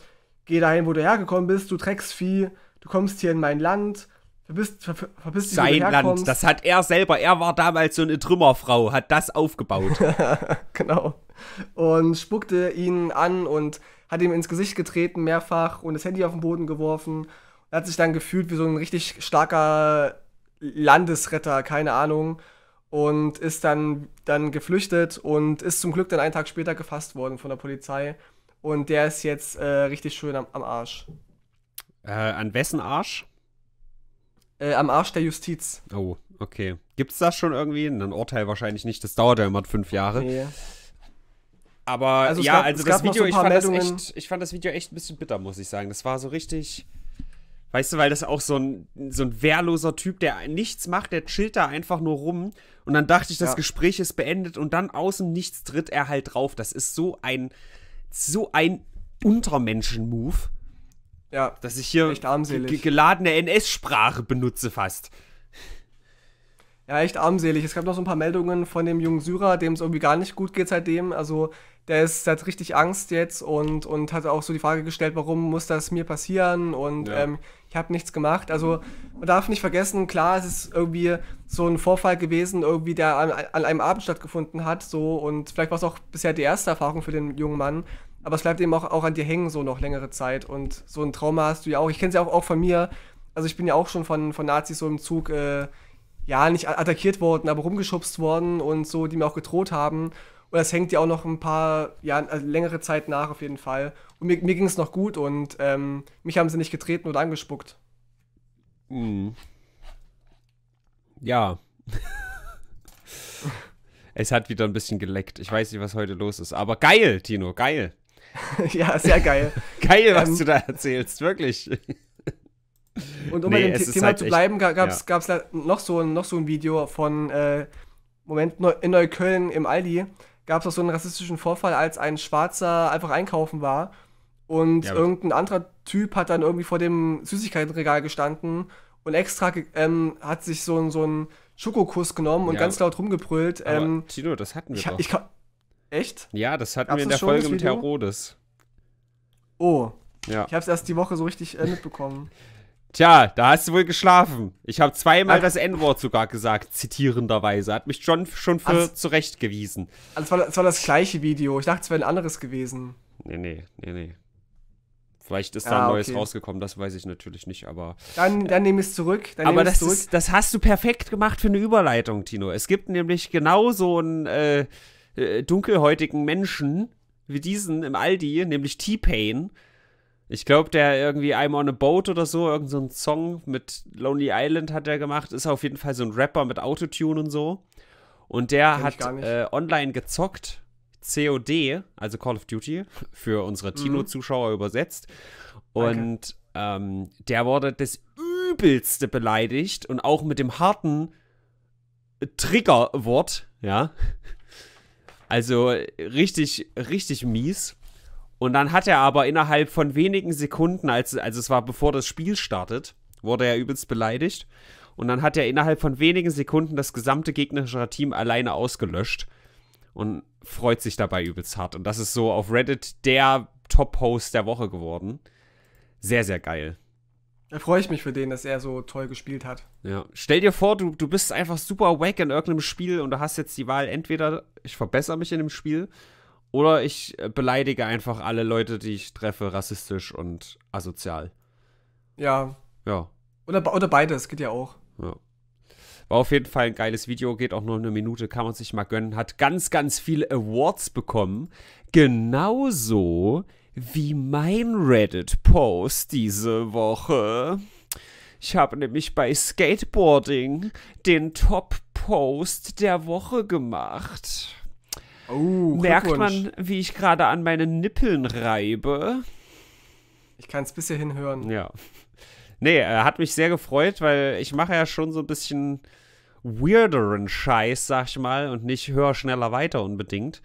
geh dahin, wo du hergekommen bist, du Drecksvieh, du kommst hier in mein Land. Verpisst, ver, verpisst dich, Sein Land, das hat er selber, er war damals so eine Trümmerfrau, hat das aufgebaut. genau. Und spuckte ihn an und hat ihm ins Gesicht getreten mehrfach und das Handy auf den Boden geworfen. Er hat sich dann gefühlt wie so ein richtig starker Landesretter, keine Ahnung. Und ist dann, dann geflüchtet und ist zum Glück dann einen Tag später gefasst worden von der Polizei. Und der ist jetzt äh, richtig schön am, am Arsch. Äh, an wessen Arsch? Äh, am Arsch der Justiz. Oh, okay. Gibt's das schon irgendwie? Ein Urteil wahrscheinlich nicht. Das dauert ja immer fünf Jahre. Okay. Aber also ja, gab, also das Video, so ich, fand das echt, ich fand das Video echt ein bisschen bitter, muss ich sagen. Das war so richtig. Weißt du, weil das auch so ein, so ein wehrloser Typ, der nichts macht, der chillt da einfach nur rum. Und dann dachte ich, das ja. Gespräch ist beendet und dann außen nichts tritt er halt drauf. Das ist so ein, so ein Untermenschen-Move. Ja. Dass ich hier geladene NS-Sprache benutze fast. Ja, echt armselig. Es gab noch so ein paar Meldungen von dem jungen Syrer, dem es irgendwie gar nicht gut geht seitdem. Also der, ist, der hat richtig Angst jetzt und, und hat auch so die Frage gestellt, warum muss das mir passieren und ja. ähm, ich habe nichts gemacht. Also man darf nicht vergessen, klar, es ist irgendwie so ein Vorfall gewesen, irgendwie der an, an einem Abend stattgefunden hat, so und vielleicht war es auch bisher die erste Erfahrung für den jungen Mann, aber es bleibt eben auch, auch an dir hängen so noch längere Zeit und so ein Trauma hast du ja auch. Ich kenne es ja auch, auch von mir, also ich bin ja auch schon von, von Nazis so im Zug, äh, ja, nicht attackiert worden, aber rumgeschubst worden und so, die mir auch gedroht haben. Und das hängt ja auch noch ein paar, ja, also längere Zeit nach auf jeden Fall. Und mir, mir ging es noch gut und ähm, mich haben sie nicht getreten oder angespuckt. Mhm. Ja. es hat wieder ein bisschen geleckt. Ich weiß nicht, was heute los ist. Aber geil, Tino, geil. ja, sehr geil. geil, was ähm, du da erzählst, wirklich. Und um nee, dem Thema halt zu bleiben, gab es ja. noch, so, noch so ein Video von, äh, Moment, in Neukölln im Aldi gab es auch so einen rassistischen Vorfall, als ein Schwarzer einfach einkaufen war und ja, irgendein anderer Typ hat dann irgendwie vor dem Süßigkeitenregal gestanden und extra ähm, hat sich so, so einen Schokokuss genommen und ja, ganz laut rumgebrüllt. Ähm, Tino, das hatten wir ich, doch. Ich, echt? Ja, das hatten Gab's wir in der Folge mit Herodes. Oh. Ja. Ich habe es erst die Woche so richtig äh, mitbekommen. Tja, da hast du wohl geschlafen. Ich habe zweimal das N-Wort sogar gesagt, zitierenderweise. Hat mich John schon für also, zurechtgewiesen. Also es war, das war das gleiche Video. Ich dachte, es wäre ein anderes gewesen. Nee, nee, nee, nee. Vielleicht ist da ein neues okay. rausgekommen, das weiß ich natürlich nicht, aber. Dann, äh, dann nehme ich es zurück. aber das, zurück. Ist, das hast du perfekt gemacht für eine Überleitung, Tino. Es gibt nämlich genau so einen äh, äh dunkelhäutigen Menschen wie diesen im Aldi, nämlich T-Pain, ich glaube, der irgendwie I'm on a Boat oder so, irgend so Song mit Lonely Island hat er gemacht, ist auf jeden Fall so ein Rapper mit Autotune und so. Und der hat äh, online gezockt, COD, also Call of Duty, für unsere mhm. Tino-Zuschauer mhm. übersetzt. Und ähm, der wurde das übelste beleidigt und auch mit dem harten Triggerwort, ja. Also richtig, richtig mies. Und dann hat er aber innerhalb von wenigen Sekunden, als, also es war bevor das Spiel startet, wurde er übelst beleidigt. Und dann hat er innerhalb von wenigen Sekunden das gesamte gegnerische Team alleine ausgelöscht. Und freut sich dabei übelst hart. Und das ist so auf Reddit der Top-Host der Woche geworden. Sehr, sehr geil. Da freue ich mich für den, dass er so toll gespielt hat. Ja. Stell dir vor, du, du bist einfach super wack in irgendeinem Spiel und du hast jetzt die Wahl, entweder ich verbessere mich in dem Spiel oder ich äh, beleidige einfach alle Leute, die ich treffe, rassistisch und asozial. Ja. Ja. Oder, oder beides, geht ja auch. Ja. War auf jeden Fall ein geiles Video, geht auch nur eine Minute, kann man sich mal gönnen. Hat ganz, ganz viele Awards bekommen. Genauso wie mein Reddit-Post diese Woche. Ich habe nämlich bei Skateboarding den Top-Post der Woche gemacht. Oh, merkt man, wie ich gerade an meinen Nippeln reibe. Ich kann es bisher hinhören. Ja. Nee, äh, hat mich sehr gefreut, weil ich mache ja schon so ein bisschen weirderen Scheiß, sag ich mal, und nicht höher, schneller, weiter unbedingt.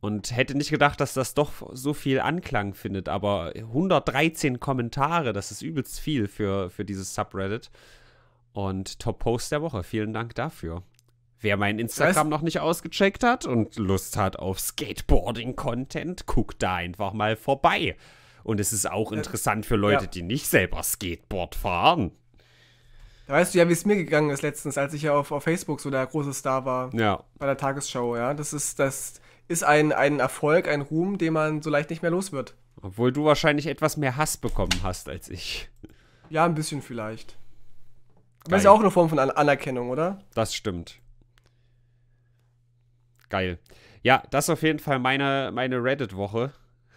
Und hätte nicht gedacht, dass das doch so viel Anklang findet, aber 113 Kommentare, das ist übelst viel für, für dieses Subreddit. Und Top-Post der Woche, vielen Dank dafür. Wer mein Instagram Was? noch nicht ausgecheckt hat und Lust hat auf Skateboarding-Content, guckt da einfach mal vorbei. Und es ist auch äh, interessant für Leute, ja. die nicht selber Skateboard fahren. Da weißt du ja, wie es mir gegangen ist letztens, als ich ja auf, auf Facebook so der große Star war. Ja. Bei der Tagesschau, ja. Das ist, das ist ein, ein Erfolg, ein Ruhm, den man so leicht nicht mehr los wird. Obwohl du wahrscheinlich etwas mehr Hass bekommen hast als ich. Ja, ein bisschen vielleicht. Geil. Das ist ja auch eine Form von Anerkennung, oder? Das stimmt. Geil. Ja, das ist auf jeden Fall meine, meine Reddit-Woche.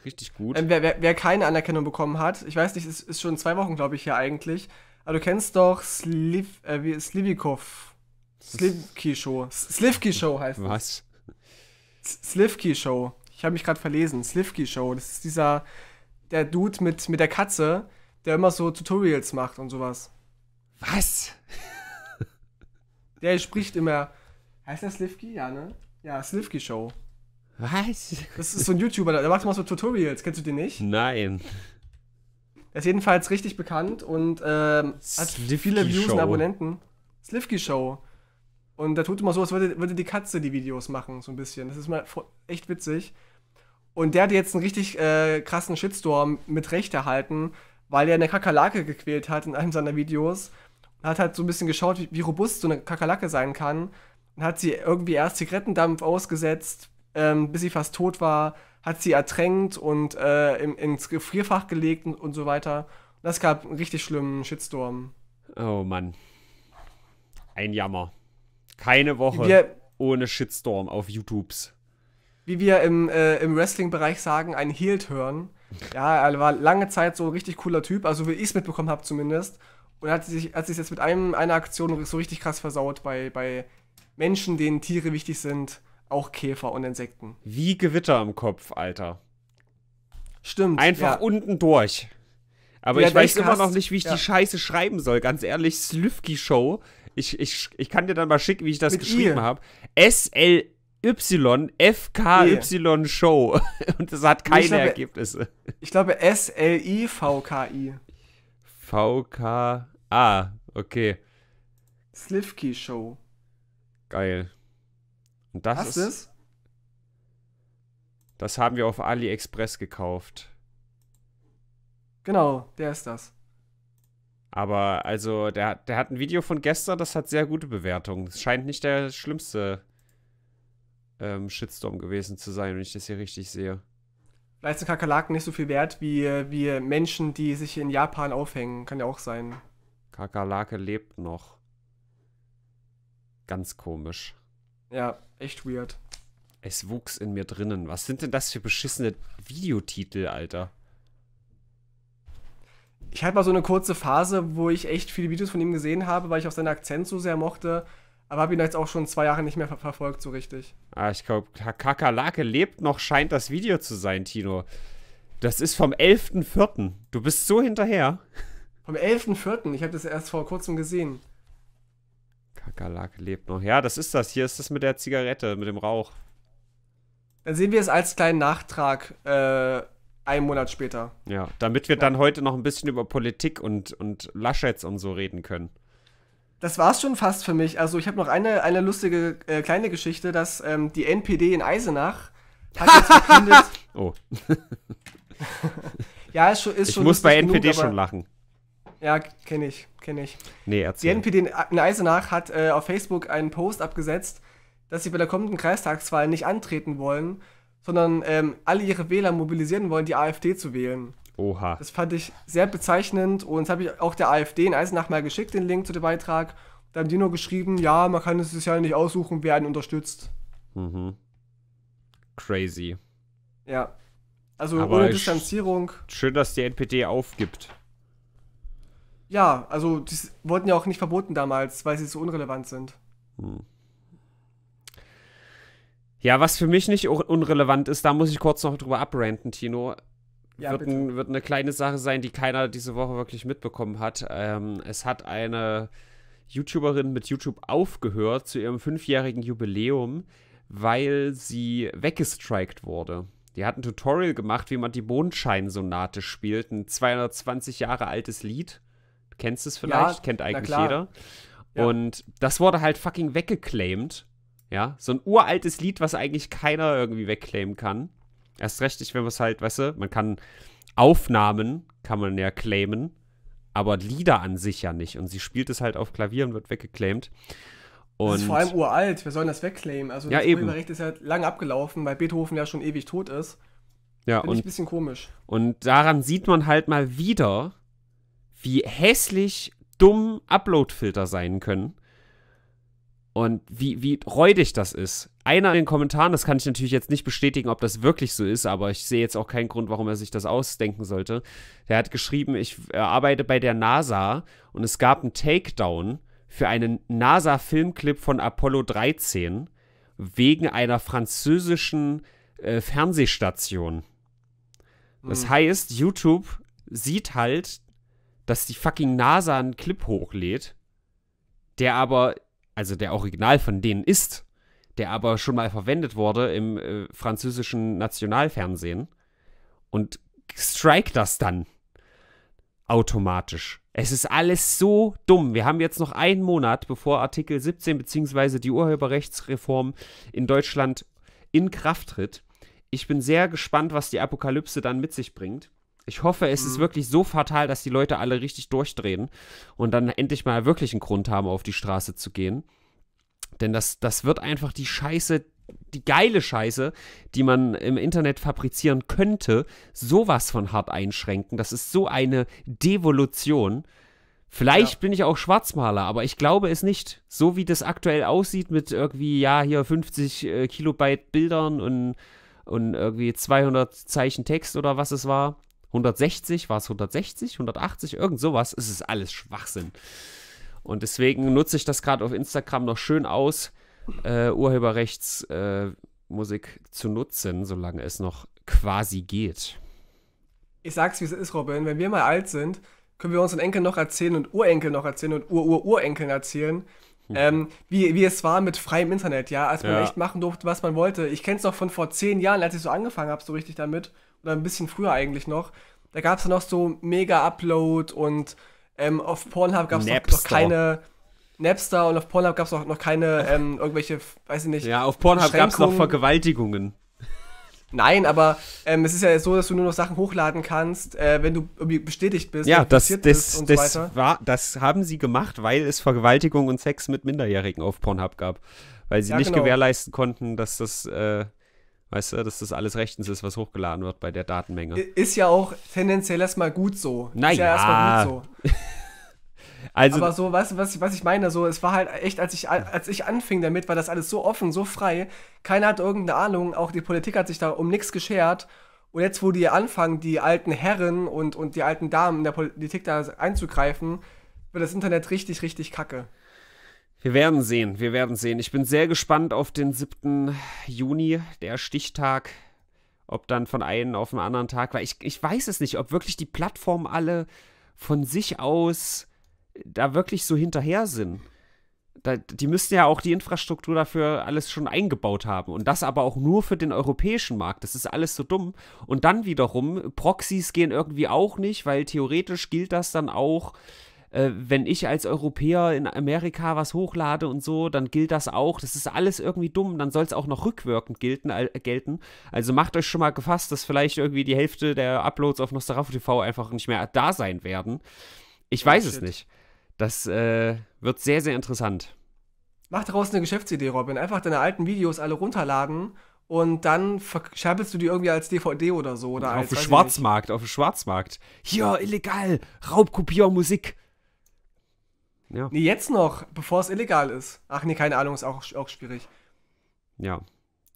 Richtig gut. Ähm, wer, wer, wer, keine Anerkennung bekommen hat, ich weiß nicht, es ist, ist schon zwei Wochen, glaube ich, hier eigentlich. Aber ah, du kennst doch Sliv, äh, wie, Slivikov. Slivki Show. Slivki Show heißt Was? es. Was? Slivki Show. Ich habe mich gerade verlesen. Slivki Show. Das ist dieser, der Dude mit, mit der Katze, der immer so Tutorials macht und sowas. Was? der spricht immer. Heißt der Slivki? Ja, ne? Ja, Snifky Show. Was? Das ist so ein YouTuber, der macht immer so Tutorials. Kennst du den nicht? Nein. Er ist jedenfalls richtig bekannt und ähm, hat viele Views und Abonnenten. Slivky Show. Und da tut immer so, als würde, würde die Katze die Videos machen, so ein bisschen. Das ist mal echt witzig. Und der hat jetzt einen richtig äh, krassen Shitstorm mit Recht erhalten, weil er eine Kakerlake gequält hat in einem seiner Videos. Und hat halt so ein bisschen geschaut, wie, wie robust so eine Kakerlake sein kann und hat sie irgendwie erst Zigarettendampf ausgesetzt, ähm, bis sie fast tot war, hat sie ertränkt und äh, in, ins Gefrierfach gelegt und, und so weiter. Und das gab einen richtig schlimmen Shitstorm. Oh Mann. Ein Jammer. Keine Woche wir, ohne Shitstorm auf YouTubes. Wie wir im, äh, im Wrestling-Bereich sagen, ein Healed hören. Ja, er war lange Zeit so ein richtig cooler Typ, also wie ich es mitbekommen habe zumindest. Und hat sich, hat sich jetzt mit einem, einer Aktion so richtig krass versaut bei, bei Menschen, denen Tiere wichtig sind, auch Käfer und Insekten. Wie Gewitter im Kopf, Alter. Stimmt. Einfach ja. unten durch. Aber ja, ich weiß immer hast, noch nicht, wie ich ja. die Scheiße schreiben soll. Ganz ehrlich, Slivki Show. Ich, ich, ich kann dir dann mal schicken, wie ich das Mit geschrieben habe. S-L-Y-F-K-Y Show. Und das hat keine ich glaube, Ergebnisse. Ich glaube S-L-I-V-K-I. V-K-A. Okay. Slivki Show. Geil. Und das Hast ist. Es? Das haben wir auf AliExpress gekauft. Genau, der ist das. Aber also, der, der hat ein Video von gestern, das hat sehr gute Bewertungen. Es scheint nicht der schlimmste ähm, Shitstorm gewesen zu sein, wenn ich das hier richtig sehe. Vielleicht sind Kakerlaken nicht so viel wert wie, wie Menschen, die sich in Japan aufhängen. Kann ja auch sein. Kakerlake lebt noch. Ganz komisch. Ja, echt weird. Es wuchs in mir drinnen. Was sind denn das für beschissene Videotitel, Alter? Ich hatte mal so eine kurze Phase, wo ich echt viele Videos von ihm gesehen habe, weil ich auch seinen Akzent so sehr mochte. Aber habe ihn jetzt auch schon zwei Jahre nicht mehr ver verfolgt, so richtig. Ah, ich glaube, Kakalake lebt noch, scheint das Video zu sein, Tino. Das ist vom 11.04. Du bist so hinterher. Vom 11.04. Ich habe das erst vor kurzem gesehen. Kakerlake lebt noch. Ja, das ist das. Hier ist das mit der Zigarette, mit dem Rauch. Dann sehen wir es als kleinen Nachtrag äh, einen Monat später. Ja, damit wir ja. dann heute noch ein bisschen über Politik und, und Laschets und so reden können. Das war's schon fast für mich. Also ich habe noch eine, eine lustige äh, kleine Geschichte, dass ähm, die NPD in Eisenach hat jetzt verkündet. oh. ja, ist schon. Ist ich schon muss bei NPD genug, schon lachen. Ja, kenne ich, kenne ich. Nee, erzähl. Die NPD in Eisenach hat äh, auf Facebook einen Post abgesetzt, dass sie bei der kommenden Kreistagswahl nicht antreten wollen, sondern ähm, alle ihre Wähler mobilisieren wollen, die AfD zu wählen. Oha. Das fand ich sehr bezeichnend und das habe ich auch der AfD in Eisenach mal geschickt, den Link zu dem Beitrag. Da haben die nur geschrieben, ja, man kann es sich ja nicht aussuchen, wer einen unterstützt. Mhm. Crazy. Ja. Also Aber ohne Distanzierung. Schön, dass die NPD aufgibt. Ja, also die wurden ja auch nicht verboten damals, weil sie so unrelevant sind. Hm. Ja, was für mich nicht unrelevant ist, da muss ich kurz noch drüber abranten, Tino. Ja, wird, ein, wird, eine kleine Sache sein, die keiner diese Woche wirklich mitbekommen hat. Ähm, es hat eine YouTuberin mit YouTube aufgehört zu ihrem fünfjährigen Jubiläum, weil sie weggestrikt wurde. Die hat ein Tutorial gemacht, wie man die Mondscheinsonate spielt, ein 220 Jahre altes Lied. Kennst es vielleicht? Ja, Kennt eigentlich jeder. Ja. Und das wurde halt fucking weggeclaimed. Ja, so ein uraltes Lied, was eigentlich keiner irgendwie wegclaimen kann. Erst recht nicht, wenn man es halt, weißt du, man kann Aufnahmen, kann man ja claimen, aber Lieder an sich ja nicht. Und sie spielt es halt auf Klavier und wird weggeclaimt. Und das ist vor allem uralt, wir sollen das wegclaimen. Also ja, das eben. Urheberrecht ist ja lang abgelaufen, weil Beethoven ja schon ewig tot ist. Ja, Finde und, ich ein bisschen komisch. Und daran sieht man halt mal wieder, wie hässlich dumm Upload-Filter sein können. Und wie, wie räudig das ist. Einer in den Kommentaren, das kann ich natürlich jetzt nicht bestätigen, ob das wirklich so ist, aber ich sehe jetzt auch keinen Grund, warum er sich das ausdenken sollte. Der hat geschrieben, ich äh, arbeite bei der NASA und es gab einen Takedown für einen NASA-Filmclip von Apollo 13 wegen einer französischen äh, Fernsehstation. Das hm. heißt, YouTube sieht halt dass die fucking NASA einen Clip hochlädt, der aber, also der Original von denen ist, der aber schon mal verwendet wurde im äh, französischen Nationalfernsehen und strike das dann automatisch. Es ist alles so dumm. Wir haben jetzt noch einen Monat, bevor Artikel 17 bzw. die Urheberrechtsreform in Deutschland in Kraft tritt. Ich bin sehr gespannt, was die Apokalypse dann mit sich bringt. Ich hoffe, es mhm. ist wirklich so fatal, dass die Leute alle richtig durchdrehen und dann endlich mal wirklich einen Grund haben, auf die Straße zu gehen. Denn das, das wird einfach die Scheiße, die geile Scheiße, die man im Internet fabrizieren könnte, sowas von hart einschränken. Das ist so eine Devolution. Vielleicht ja. bin ich auch Schwarzmaler, aber ich glaube es nicht. So wie das aktuell aussieht mit irgendwie, ja, hier 50 äh, Kilobyte Bildern und, und irgendwie 200 Zeichen Text oder was es war, 160, war es 160, 180, irgend sowas. Es ist alles Schwachsinn. Und deswegen nutze ich das gerade auf Instagram noch schön aus, äh, Urheberrechtsmusik äh, zu nutzen, solange es noch quasi geht. Ich sag's, wie es ist, Robin. Wenn wir mal alt sind, können wir unseren Enkeln noch erzählen und Urenkel noch erzählen und Ur-Ur-Urenkeln erzählen, hm. ähm, wie, wie es war mit freiem Internet, ja, als man ja. echt machen durfte, was man wollte. Ich kenn's noch von vor zehn Jahren, als ich so angefangen habe, so richtig damit oder ein bisschen früher eigentlich noch, da gab es noch so Mega-Upload und ähm, auf Pornhub gab es noch, noch keine. Napster und auf Pornhub gab es noch, noch keine ähm, irgendwelche, weiß ich nicht. Ja, auf Pornhub gab es noch Vergewaltigungen. Nein, aber ähm, es ist ja so, dass du nur noch Sachen hochladen kannst, äh, wenn du irgendwie bestätigt bist. Ja, das, das, so das, war, das haben sie gemacht, weil es Vergewaltigung und Sex mit Minderjährigen auf Pornhub gab. Weil sie ja, nicht genau. gewährleisten konnten, dass das äh, Weißt du, dass das alles rechtens ist, was hochgeladen wird bei der Datenmenge. Ist ja auch tendenziell erstmal gut so. Naja. Ist ja erstmal gut so. also, Aber so, weißt du, was, was ich meine? So, es war halt echt, als ich, als ich anfing damit, war das alles so offen, so frei. Keiner hat irgendeine Ahnung, auch die Politik hat sich da um nichts geschert. Und jetzt, wo die anfangen, die alten Herren und, und die alten Damen in der Politik da einzugreifen, wird das Internet richtig, richtig kacke. Wir werden sehen, wir werden sehen. Ich bin sehr gespannt auf den 7. Juni, der Stichtag, ob dann von einem auf den anderen Tag, weil ich, ich weiß es nicht, ob wirklich die Plattformen alle von sich aus da wirklich so hinterher sind. Da, die müssten ja auch die Infrastruktur dafür alles schon eingebaut haben. Und das aber auch nur für den europäischen Markt. Das ist alles so dumm. Und dann wiederum, Proxys gehen irgendwie auch nicht, weil theoretisch gilt das dann auch äh, wenn ich als Europäer in Amerika was hochlade und so, dann gilt das auch. Das ist alles irgendwie dumm. Dann soll es auch noch rückwirkend gelten, äh, gelten. Also macht euch schon mal gefasst, dass vielleicht irgendwie die Hälfte der Uploads auf Nostarafu TV einfach nicht mehr da sein werden. Ich oh, weiß shit. es nicht. Das äh, wird sehr, sehr interessant. Mach daraus eine Geschäftsidee, Robin. Einfach deine alten Videos alle runterladen und dann verscherbelst du die irgendwie als DVD oder so. Oder auf dem Schwarzmarkt, auf dem Schwarzmarkt. Hier, illegal, Raubkopiermusik. Ja. Nee, jetzt noch, bevor es illegal ist. Ach nee, keine Ahnung, ist auch, auch schwierig. Ja.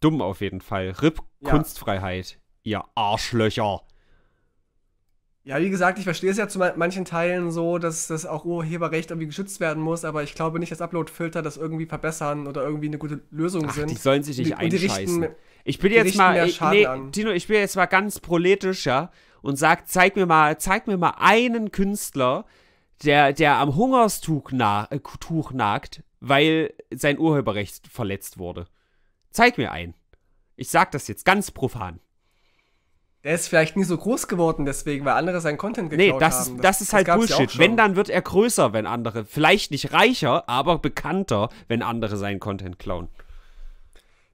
Dumm auf jeden Fall. RIP ja. Kunstfreiheit, ihr Arschlöcher. Ja, wie gesagt, ich verstehe es ja zu manchen Teilen so, dass das auch Urheberrecht irgendwie geschützt werden muss, aber ich glaube nicht, dass Upload-Filter das irgendwie verbessern oder irgendwie eine gute Lösung Ach, sind. Die sollen sich nicht die, einscheißen. Richten, ich bin jetzt mal, ich, nee, Tino, ich bin jetzt mal ganz proletisch, ja, und sag, zeig mir mal, zeig mir mal einen Künstler, der, der am Hungerstuch na äh, Tuch nagt, weil sein Urheberrecht verletzt wurde. Zeig mir einen. Ich sag das jetzt ganz profan. Der ist vielleicht nie so groß geworden, deswegen, weil andere seinen Content geklaut nee, das haben. Nee, das, das, ist halt das Bullshit. Ja wenn, dann wird er größer, wenn andere. Vielleicht nicht reicher, aber bekannter, wenn andere seinen Content klauen.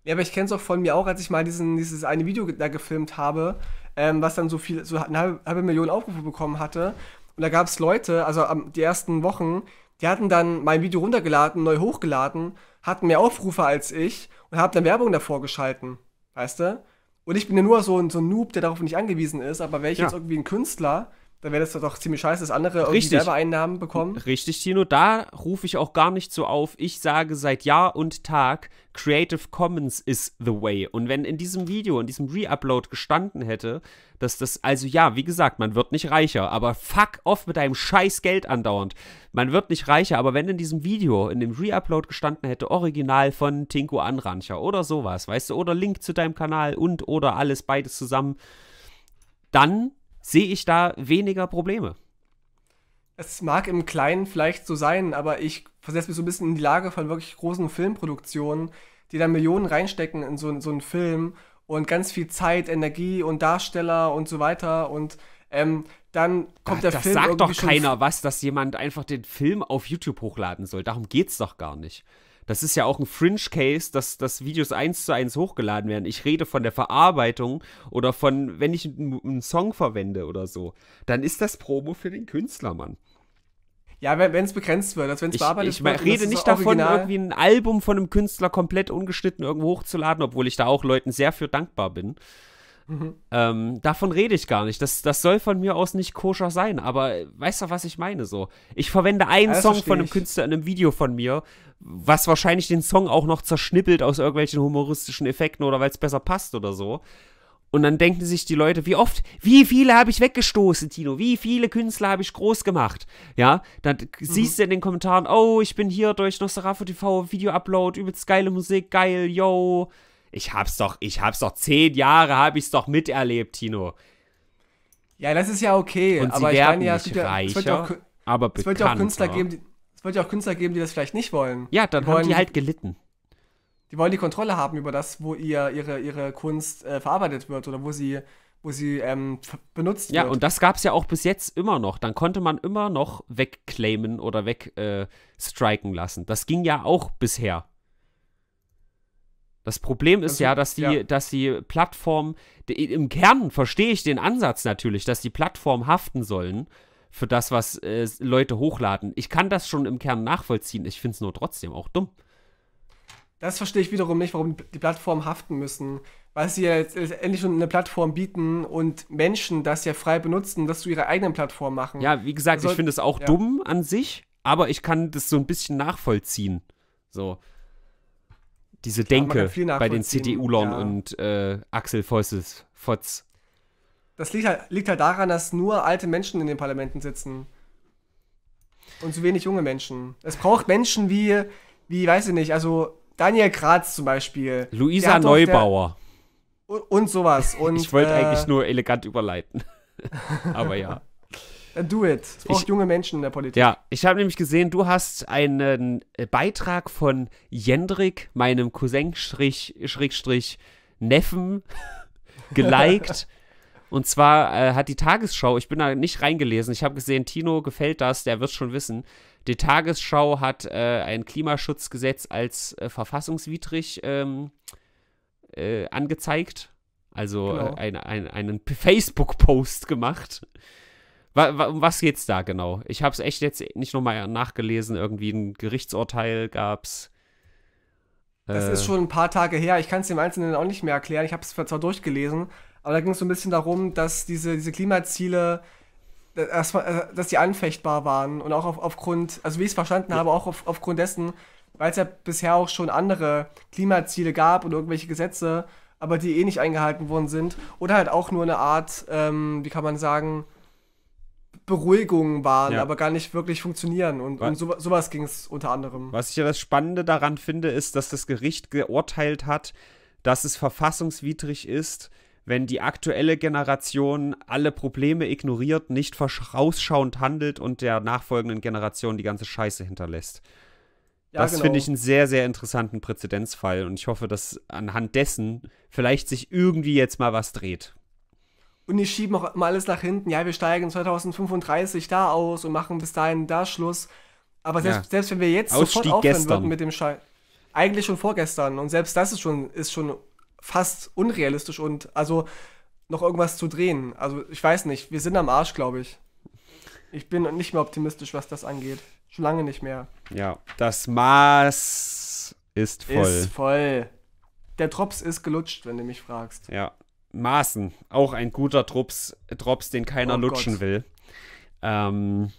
Ja, aber ich kenn's auch von mir auch, als ich mal diesen, dieses eine Video da gefilmt habe, ähm, was dann so viel, so eine halbe, halbe Million Aufrufe bekommen hatte. Und da gab es Leute, also am, die ersten Wochen, die hatten dann mein Video runtergeladen, neu hochgeladen, hatten mehr Aufrufe als ich und haben dann Werbung davor geschalten. Weißt du? Und ich bin ja nur so ein, so ein Noob, der darauf nicht angewiesen ist, aber wäre ich ja. jetzt irgendwie ein Künstler, dann wäre das doch ziemlich scheiße, dass andere Richtig. selber Einnahmen bekommen. Richtig, Tino, da rufe ich auch gar nicht so auf. Ich sage seit Jahr und Tag, Creative Commons is the way. Und wenn in diesem Video, in diesem Reupload gestanden hätte, dass das, also ja, wie gesagt, man wird nicht reicher, aber fuck off mit deinem scheiß Geld andauernd. Man wird nicht reicher, aber wenn in diesem Video, in dem Reupload gestanden hätte, Original von Tinko Anrancher oder sowas, weißt du, oder Link zu deinem Kanal und oder alles beides zusammen, dann sehe ich da weniger Probleme. Es mag im Kleinen vielleicht so sein, aber ich versetze mich so ein bisschen in die Lage von wirklich großen Filmproduktionen, die da Millionen reinstecken in so, so einen Film und ganz viel Zeit, Energie und Darsteller und so weiter und ähm, dann kommt da, der das Film. Das sagt doch keiner was, dass jemand einfach den Film auf YouTube hochladen soll. Darum geht's doch gar nicht. Das ist ja auch ein Fringe-Case, dass, dass Videos eins zu eins hochgeladen werden. Ich rede von der Verarbeitung oder von, wenn ich einen Song verwende oder so. Dann ist das Promo für den Künstler, Mann. Ja, wenn es begrenzt wird, also wenn es bearbeitet ich, ich wird. Ich rede nicht davon, Original. irgendwie ein Album von einem Künstler komplett ungeschnitten irgendwo hochzuladen, obwohl ich da auch Leuten sehr für dankbar bin. Ähm, davon rede ich gar nicht. Das, das soll von mir aus nicht koscher sein, aber weißt du, was ich meine so? Ich verwende einen das Song von einem Künstler in einem Video von mir, was wahrscheinlich den Song auch noch zerschnippelt aus irgendwelchen humoristischen Effekten oder weil es besser passt oder so. Und dann denken sich die Leute, wie oft, wie viele habe ich weggestoßen, Tino? Wie viele Künstler habe ich groß gemacht? Ja, dann mhm. siehst du in den Kommentaren, oh, ich bin hier durch Nosferatu TV Video-Upload, übelst geile Musik, geil, yo. Ich hab's doch, ich hab's doch, zehn Jahre hab ich's doch miterlebt, Tino. Ja, das ist ja okay. Und aber sie werden ich meine, ja, nicht ja, reicher, ja aber Es wird ja auch Künstler ne? geben, die, es wird ja auch Künstler geben, die das vielleicht nicht wollen. Ja, dann die haben die halt gelitten. Die wollen die Kontrolle haben über das, wo ihr, ihre, ihre Kunst äh, verarbeitet wird oder wo sie, wo sie ähm, benutzt ja, wird. Ja, und das gab es ja auch bis jetzt immer noch. Dann konnte man immer noch wegclaimen oder wegstriken äh, lassen. Das ging ja auch bisher. Das Problem ist also, ja, dass die, ja. dass die Plattform, die, im Kern verstehe ich den Ansatz natürlich, dass die Plattform haften sollen für das, was äh, Leute hochladen. Ich kann das schon im Kern nachvollziehen. Ich finde es nur trotzdem auch dumm. Das verstehe ich wiederum nicht, warum die Plattformen haften müssen. Weil sie ja letztendlich schon eine Plattform bieten und Menschen das ja frei benutzen, dass du ihre eigenen Plattform machen. Ja, wie gesagt, also, ich finde es auch ja. dumm an sich, aber ich kann das so ein bisschen nachvollziehen. So diese Denke ja, bei den CDU-Lern ja. und äh, Axel Voss's, Fotz. Das liegt halt, liegt halt daran, dass nur alte Menschen in den Parlamenten sitzen. Und zu wenig junge Menschen. Es braucht Menschen wie, wie, weiß ich nicht, also Daniel Kratz zum Beispiel. Luisa Neubauer. Der, und, und, sowas. Und, ich wollte äh, eigentlich nur elegant überleiten. Aber ja. Äh, do it. Es braucht ich, junge Menschen in der Politik. Ja, ich habe nämlich gesehen, du hast einen äh, Beitrag von Jendrik, meinem Cousin, Strich, Schrägstrich, Neffen, geliked. Und zwar äh, hat die Tagesschau, ich bin da nicht reingelesen, ich habe gesehen, Tino gefällt das, der wird schon wissen. Die Tagesschau hat äh, ein Klimaschutzgesetz als äh, verfassungswidrig ähm, äh, angezeigt. Also genau. ein, ein, einen Facebook-Post gemacht. Um was geht's da genau? Ich habe es echt jetzt nicht nochmal nachgelesen. Irgendwie ein Gerichtsurteil gab's. Das äh, ist schon ein paar Tage her. Ich kann es dem Einzelnen auch nicht mehr erklären. Ich habe es zwar durchgelesen, aber da ging es so ein bisschen darum, dass diese, diese Klimaziele, äh, dass, äh, dass die anfechtbar waren und auch auf, aufgrund, also wie ich es verstanden ja. habe, auch auf, aufgrund dessen, weil es ja bisher auch schon andere Klimaziele gab und irgendwelche Gesetze, aber die eh nicht eingehalten worden sind. Oder halt auch nur eine Art, ähm, wie kann man sagen, Beruhigungen waren, ja. aber gar nicht wirklich funktionieren. Und was? um so, sowas ging es unter anderem. Was ich ja das Spannende daran finde, ist, dass das Gericht geurteilt hat, dass es verfassungswidrig ist, wenn die aktuelle Generation alle Probleme ignoriert, nicht vorausschauend handelt und der nachfolgenden Generation die ganze Scheiße hinterlässt. Ja, das genau. finde ich einen sehr, sehr interessanten Präzedenzfall und ich hoffe, dass anhand dessen vielleicht sich irgendwie jetzt mal was dreht. Und die schieben auch mal alles nach hinten. Ja, wir steigen 2035 da aus und machen bis dahin da Schluss. Aber selbst, ja. selbst wenn wir jetzt Ausstieg sofort aufhören würden mit dem Schein. Eigentlich schon vorgestern. Und selbst das ist schon, ist schon fast unrealistisch und also noch irgendwas zu drehen. Also ich weiß nicht, wir sind am Arsch, glaube ich. Ich bin nicht mehr optimistisch, was das angeht. Schon lange nicht mehr. Ja, das Maß ist voll. Ist voll. Der Drops ist gelutscht, wenn du mich fragst. Ja, Maßen, auch ein guter Drops, Drops den keiner oh lutschen Gott. will. Ähm,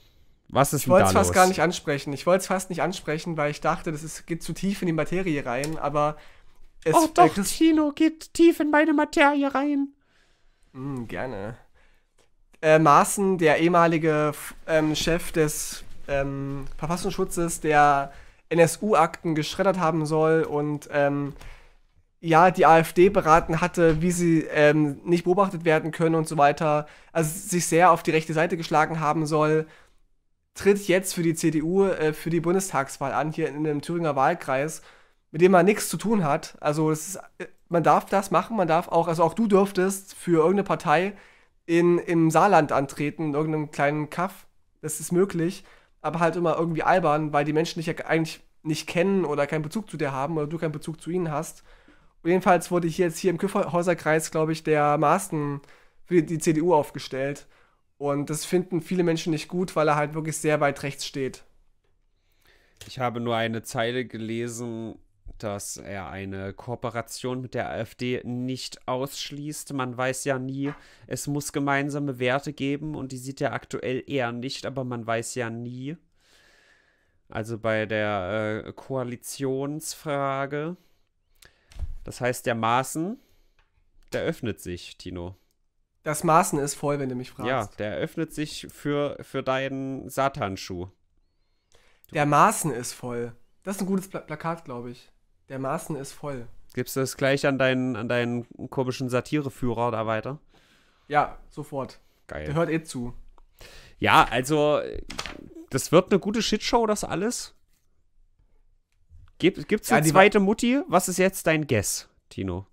was ist ich wollte es fast gar nicht ansprechen. Ich wollte es fast nicht ansprechen, weil ich dachte, das ist, geht zu tief in die Materie rein, aber es Oh doch, äh, Tino geht tief in meine Materie rein. Mm, gerne. Äh, Maaßen, der ehemalige ähm, Chef des ähm, Verfassungsschutzes, der NSU-Akten geschreddert haben soll und ähm, ja, die AfD beraten hatte, wie sie ähm, nicht beobachtet werden können und so weiter, also sich sehr auf die rechte Seite geschlagen haben soll, tritt jetzt für die CDU äh, für die Bundestagswahl an, hier in einem Thüringer Wahlkreis, mit dem man nichts zu tun hat. Also ist, äh, man darf das machen, man darf auch, also auch du dürftest für irgendeine Partei in, im Saarland antreten, in irgendeinem kleinen Kaff. Das ist möglich, aber halt immer irgendwie albern, weil die Menschen dich ja eigentlich nicht kennen oder keinen Bezug zu dir haben oder du keinen Bezug zu ihnen hast jedenfalls wurde ich jetzt hier im Küffhäuser glaube ich, der Maßen für die CDU aufgestellt. Und das finden viele Menschen nicht gut, weil er halt wirklich sehr weit rechts steht. Ich habe nur eine Zeile gelesen, dass er eine Kooperation mit der AfD nicht ausschließt. Man weiß ja nie, es muss gemeinsame Werte geben und die sieht er aktuell eher nicht, aber man weiß ja nie. Also bei der äh, Koalitionsfrage das heißt, der Maßen, der öffnet sich, Tino. Das Maßen ist voll, wenn du mich fragst. Ja, der öffnet sich für, für deinen Satanschuh. Der Maßen ist voll. Das ist ein gutes Pla Plakat, glaube ich. Der Maßen ist voll. Gibst du das gleich an deinen, an deinen komischen Satireführer da weiter? Ja, sofort. Geil. Der hört eh zu. Ja, also, das wird eine gute Shitshow, das alles. Gibt, es eine ja, zweite Mutti? Was ist jetzt dein Guess, Tino?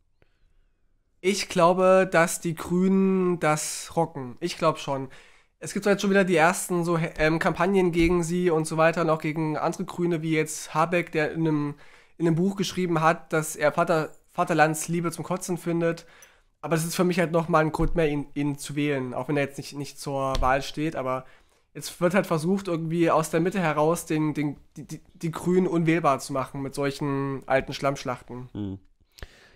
Ich glaube, dass die Grünen das rocken. Ich glaube schon. Es gibt jetzt schon wieder die ersten so ähm, Kampagnen gegen sie und so weiter und auch gegen andere Grüne, wie jetzt Habeck, der in einem, in einem Buch geschrieben hat, dass er Vater, Vaterlandsliebe zum Kotzen findet. Aber das ist für mich halt nochmal ein Grund mehr, ihn, ihn, zu wählen, auch wenn er jetzt nicht, nicht zur Wahl steht. Aber jetzt wird halt versucht, irgendwie aus der Mitte heraus den, den, die, die Grünen unwählbar zu machen mit solchen alten Schlammschlachten. Hm.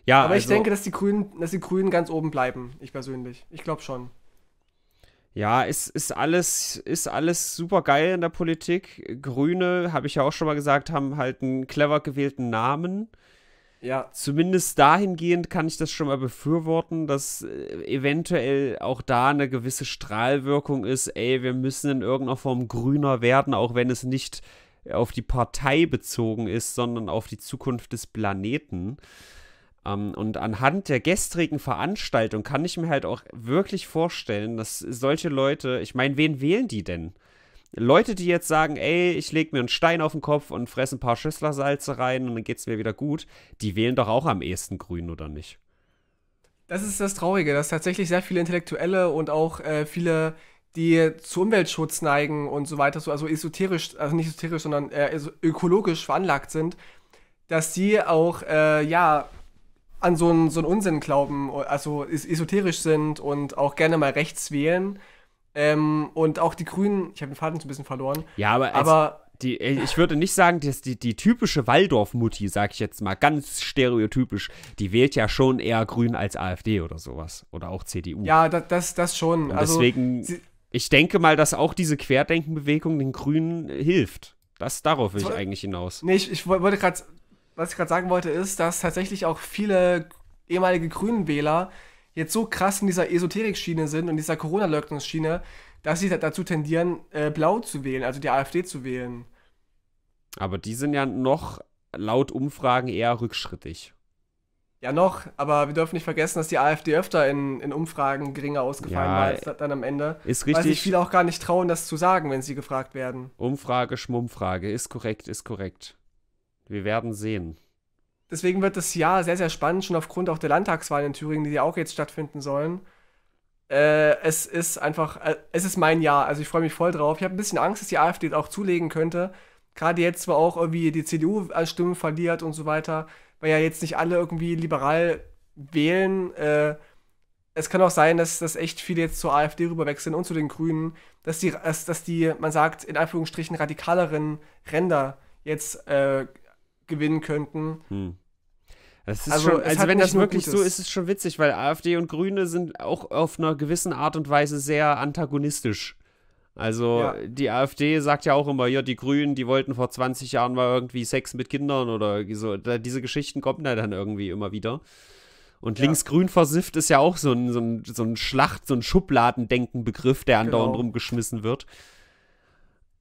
Ja, Aber also, ich denke, dass die Grünen, dass die Grünen ganz oben bleiben, ich persönlich. Ich glaube schon. Ja, ist, ist, alles, ist alles super geil in der Politik. Grüne, habe ich ja auch schon mal gesagt, haben halt einen clever gewählten Namen. Ja. Zumindest dahingehend kann ich das schon mal befürworten, dass äh, eventuell auch da eine gewisse Strahlwirkung ist, ey, wir müssen in irgendeiner Form grüner werden, auch wenn es nicht äh, auf die Partei bezogen ist, sondern auf die Zukunft des Planeten. Um, ähm, und anhand der gestrigen Veranstaltung kann ich mir halt auch wirklich vorstellen, dass solche Leute, ich meine, wen wählen die denn? Leute, die jetzt sagen, ey, ich leg mir einen Stein auf den Kopf und fresse ein paar Schüsslersalze rein und dann geht's mir wieder gut, die wählen doch auch am ehesten Grün, oder nicht? Das ist das Traurige, dass tatsächlich sehr viele Intellektuelle und auch äh, viele, die zu Umweltschutz neigen und so weiter, so, also esoterisch, also nicht esoterisch, sondern äh, ökologisch veranlagt sind, dass die auch, äh, ja, an so einen so Unsinn glauben, also esoterisch sind und auch gerne mal rechts wählen. Ähm, und auch die Grünen, ich habe den Faden so ein bisschen verloren. Ja, aber, aber die, äh, ich würde nicht sagen, dass die, die typische Waldorf-Mutti, sag ich jetzt mal ganz stereotypisch, die wählt ja schon eher Grün als AfD oder sowas. Oder auch CDU. Ja, das, das, das schon. Und also deswegen, also, ich denke mal, dass auch diese Querdenkenbewegung den Grünen hilft. Das, darauf will ich eigentlich hinaus. Nee, ich, ich wollte gerade, was ich gerade sagen wollte, ist, dass tatsächlich auch viele ehemalige Grünen-Wähler jetzt so krass in dieser Esoterik-Schiene sind und dieser Corona-Leugnungsschiene, dass sie dazu tendieren, äh, blau zu wählen, also die AfD zu wählen. Aber die sind ja noch laut Umfragen eher rückschrittig. Ja, noch, aber wir dürfen nicht vergessen, dass die AfD öfter in, in Umfragen geringer ausgefallen ja, war als äh, dann am Ende. Ist richtig. Weil sich viele auch gar nicht trauen, das zu sagen, wenn sie gefragt werden. Umfrage, Schmummfrage. Ist korrekt, ist korrekt. Wir werden sehen. Deswegen wird das Jahr sehr, sehr spannend, schon aufgrund auch der Landtagswahlen in Thüringen, die ja auch jetzt stattfinden sollen. Äh, es ist einfach, äh, es ist mein Jahr, also ich freue mich voll drauf. Ich habe ein bisschen Angst, dass die AfD auch zulegen könnte. Gerade jetzt, wo auch irgendwie die CDU an Stimmen verliert und so weiter, weil ja jetzt nicht alle irgendwie liberal wählen. Äh, es kann auch sein, dass, dass echt viele jetzt zur AfD rüberwechseln und zu den Grünen, dass die, dass, dass die man sagt, in Anführungsstrichen radikaleren Ränder jetzt äh, gewinnen könnten. Hm. Das ist also, schon, also wenn das wirklich Gutes. so ist, ist es schon witzig, weil AfD und Grüne sind auch auf einer gewissen Art und Weise sehr antagonistisch. Also ja. die AfD sagt ja auch immer, ja, die Grünen, die wollten vor 20 Jahren mal irgendwie Sex mit Kindern oder so. Da, diese Geschichten kommen da dann irgendwie immer wieder. Und ja. linksgrün versifft ist ja auch so ein, so ein, so ein Schlacht, so ein Schubladendenken-Begriff, der andauernd genau. rumgeschmissen wird.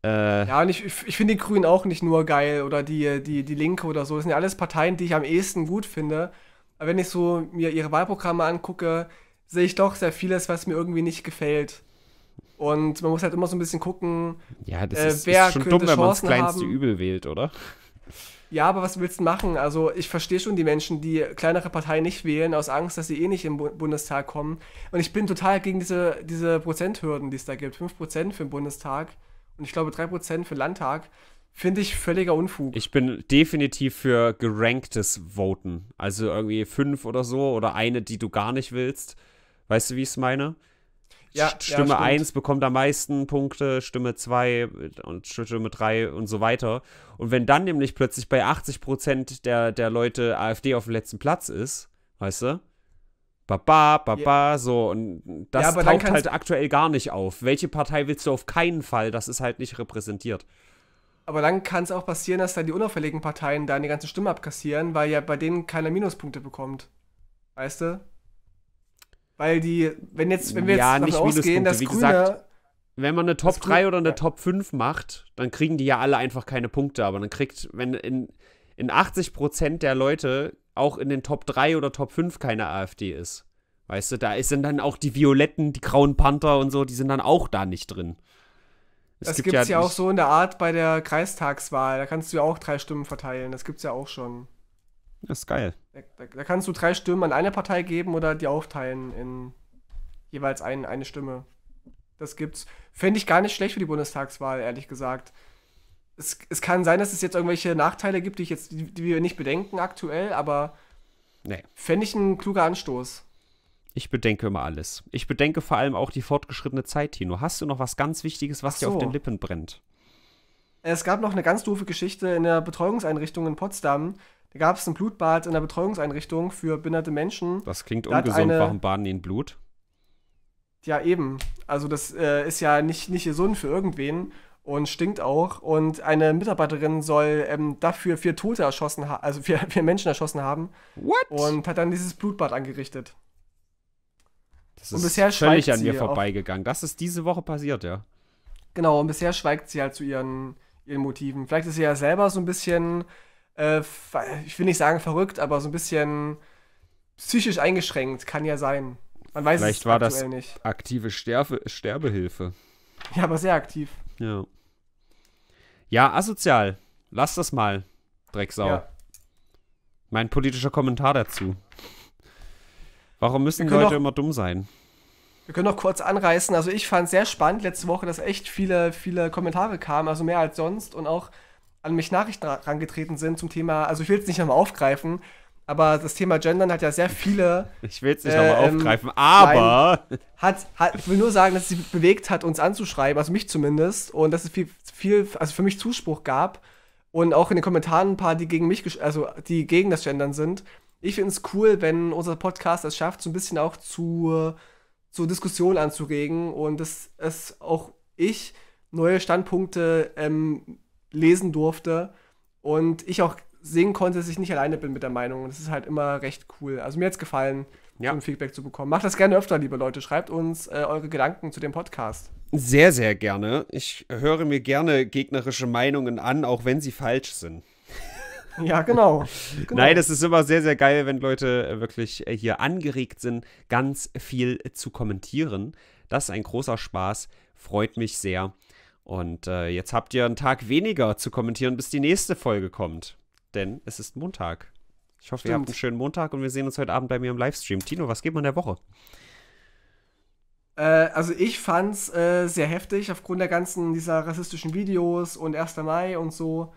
Äh, ja, und ich, ich finde die Grünen auch nicht nur geil oder die, die, die Linke oder so. Das sind ja alles Parteien, die ich am ehesten gut finde. Aber wenn ich so mir ihre Wahlprogramme angucke, sehe ich doch sehr vieles, was mir irgendwie nicht gefällt. Und man muss halt immer so ein bisschen gucken, ja, das äh, ist, äh, wer ist schon dumm, wenn man das kleinste haben. Übel wählt, oder? Ja, aber was willst du machen? Also ich verstehe schon die Menschen, die kleinere Parteien nicht wählen, aus Angst, dass sie eh nicht im Bu Bundestag kommen. Und ich bin total gegen diese, diese Prozenthürden, die es da gibt. 5% für den Bundestag und ich glaube 3% für Landtag, finde ich völliger Unfug. Ich bin definitiv für geranktes Voten. Also irgendwie 5 oder so oder eine, die du gar nicht willst. Weißt du, wie ich es meine? Ja, Stimme 1 ja, bekommt am meisten Punkte, Stimme 2 und Stimme 3 und so weiter. Und wenn dann nämlich plötzlich bei 80% der, der Leute AfD auf dem letzten Platz ist, weißt du, Baba, baba, ja. so. Und das ja, aber taucht halt aktuell gar nicht auf. Welche Partei willst du auf keinen Fall? Das ist halt nicht repräsentiert. Aber dann kann es auch passieren, dass dann die unauffälligen Parteien da eine ganze Stimme abkassieren, weil ja bei denen keiner Minuspunkte bekommt. Weißt du? Weil die, wenn jetzt, wenn wir ja, jetzt nicht ausgehen, dass wie Grüne, gesagt, wenn man eine Top 3 oder eine ja. Top 5 macht, dann kriegen die ja alle einfach keine Punkte, aber dann kriegt, wenn in, in 80% der Leute auch in den Top 3 oder Top 5 keine AfD ist. Weißt du, da sind dann auch die Violetten, die Grauen Panther und so, die sind dann auch da nicht drin. Es das gibt es ja, ja auch so in der Art bei der Kreistagswahl. Da kannst du ja auch drei Stimmen verteilen. Das gibt es ja auch schon. Das ist geil. Da, da, da kannst du drei Stimmen an eine Partei geben oder die aufteilen in jeweils ein, eine Stimme. Das gibt's. Fände ich gar nicht schlecht für die Bundestagswahl, ehrlich gesagt es, es kann sein, dass es jetzt irgendwelche Nachteile gibt, die, ich jetzt, die, wir nicht bedenken aktuell, aber nee. fände ich ein kluger Anstoß. Ich bedenke immer alles. Ich bedenke vor allem auch die fortgeschrittene Zeit, Tino. Hast du noch was ganz Wichtiges, was so. dir auf den Lippen brennt? Es gab noch eine ganz doofe Geschichte in der Betreuungseinrichtung in Potsdam. Da gab es ein Blutbad in der Betreuungseinrichtung für behinderte Menschen. Das klingt da ungesund. Eine... Warum baden die in Blut? Ja, eben. Also, das äh, ist ja nicht, nicht gesund für irgendwen und stinkt auch. Und eine Mitarbeiterin soll ähm, dafür vier Tote erschossen haben, also vier, vier, Menschen erschossen haben. What? Und hat dann dieses Blutbad angerichtet. Das ist und bisher völlig an mir vorbeigegangen. Das ist diese Woche passiert, ja. Genau, und bisher schweigt sie halt zu ihren, ihren Motiven. Vielleicht ist sie ja selber so ein bisschen, äh, ich will nicht sagen verrückt, aber so ein bisschen psychisch eingeschränkt. Kann ja sein. Man weiß Vielleicht es war das nicht. aktive Sterbe Sterbehilfe. Ja, aber sehr aktiv. Ja. Ja, asozial. Lass das mal, Drecksau. Ja. Mein politischer Kommentar dazu. Warum müssen Leute auch, immer dumm sein? Wir können noch kurz anreißen. Also ich fand es sehr spannend letzte Woche, dass echt viele, viele Kommentare kamen, also mehr als sonst und auch an mich Nachrichten rangetreten sind zum Thema, also ich will es nicht nochmal aufgreifen, aber das Thema Gendern hat ja sehr viele. Ich will es nicht äh, nochmal aufgreifen, ähm, aber. Nein, hat, hat, ich will nur sagen, dass es sie bewegt hat, uns anzuschreiben, also mich zumindest, und dass es viel, viel, also für mich Zuspruch gab und auch in den Kommentaren ein paar, die gegen mich, also die gegen das Gendern sind. Ich finde es cool, wenn unser Podcast es schafft, so ein bisschen auch zu, zur Diskussion anzuregen und dass es auch ich neue Standpunkte ähm, lesen durfte und ich auch sehen konnte, dass ich nicht alleine bin mit der Meinung. das ist halt immer recht cool. Also mir hat es gefallen, ja. so ein Feedback zu bekommen. Macht das gerne öfter, liebe Leute. Schreibt uns äh, eure Gedanken zu dem Podcast. Sehr, sehr gerne. Ich höre mir gerne gegnerische Meinungen an, auch wenn sie falsch sind. Ja, genau. genau. Nein, das ist immer sehr, sehr geil, wenn Leute äh, wirklich äh, hier angeregt sind, ganz viel zu kommentieren. Das ist ein großer Spaß, freut mich sehr. Und äh, jetzt habt ihr einen Tag weniger zu kommentieren, bis die nächste Folge kommt denn es ist Montag. Ich hoffe, Stimmt. ihr habt einen schönen Montag und wir sehen uns heute Abend bei mir im Livestream. Tino, was geht man der Woche? Äh, also ich fand's äh, sehr heftig aufgrund der ganzen dieser rassistischen Videos und 1. Mai und so.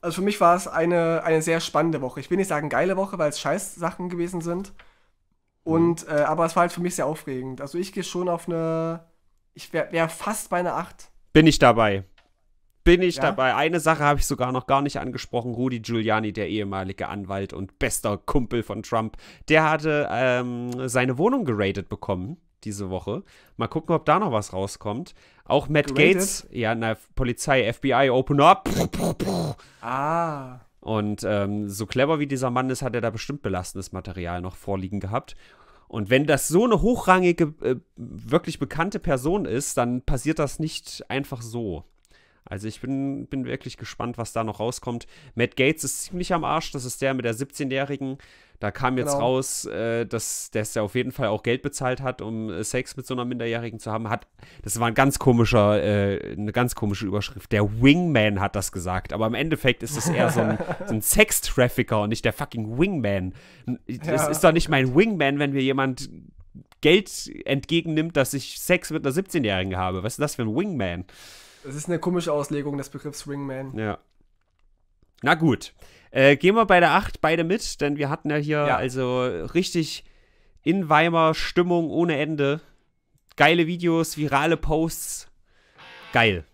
Also für mich war es eine, eine sehr spannende Woche. Ich will nicht sagen geile Woche, weil es scheiß Sachen gewesen sind. Mhm. Und, äh, aber es war halt für mich sehr aufregend. Also ich gehe schon auf eine. Ich wäre wär fast bei einer 8. Bin ich dabei bin ich ja? dabei. Eine Sache habe ich sogar noch gar nicht angesprochen. Rudy Giuliani, der ehemalige Anwalt und bester Kumpel von Trump, der hatte ähm, seine Wohnung geradet bekommen diese Woche. Mal gucken, ob da noch was rauskommt. Auch Matt geradet? Gates, ja, na, Polizei, FBI, Open Up. Ah. Und ähm, so clever wie dieser Mann ist, hat er da bestimmt belastendes Material noch vorliegen gehabt. Und wenn das so eine hochrangige, äh, wirklich bekannte Person ist, dann passiert das nicht einfach so. Also ich bin, bin wirklich gespannt, was da noch rauskommt. Matt Gates ist ziemlich am Arsch. Das ist der mit der 17-Jährigen. Da kam jetzt genau. raus, äh, dass der ja auf jeden Fall auch Geld bezahlt hat, um äh, Sex mit so einer Minderjährigen zu haben. Hat, das war ein ganz komischer, äh, eine ganz komische Überschrift. Der Wingman hat das gesagt. Aber im Endeffekt ist es eher so ein, so ein sex und nicht der fucking Wingman. Das ja. ist doch nicht mein Wingman, wenn mir jemand Geld entgegennimmt, dass ich Sex mit einer 17-Jährigen habe. Was ist das für ein Wingman? Das ist eine komische Auslegung des Begriffs Wingman. Ja. Na gut. Äh, gehen wir bei der 8 beide mit, denn wir hatten ja hier ja. also richtig in Weimar Stimmung ohne Ende. Geile Videos, virale Posts. Geil.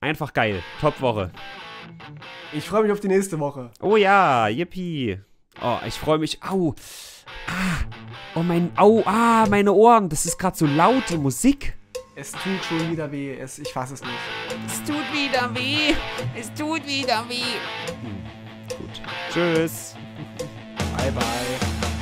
Einfach geil. Top Woche. Ich freue mich auf die nächste Woche. Oh ja, yippie. Oh, ich freue mich. Au. Ah. Oh, mein. Au. Ah, meine Ohren. Das ist gerade so laute Musik. Es tut schon wieder weh. Es, ich fasse es nicht. Es tut wieder weh. Es tut wieder weh. Hm. Gut. Tschüss. Bye, bye.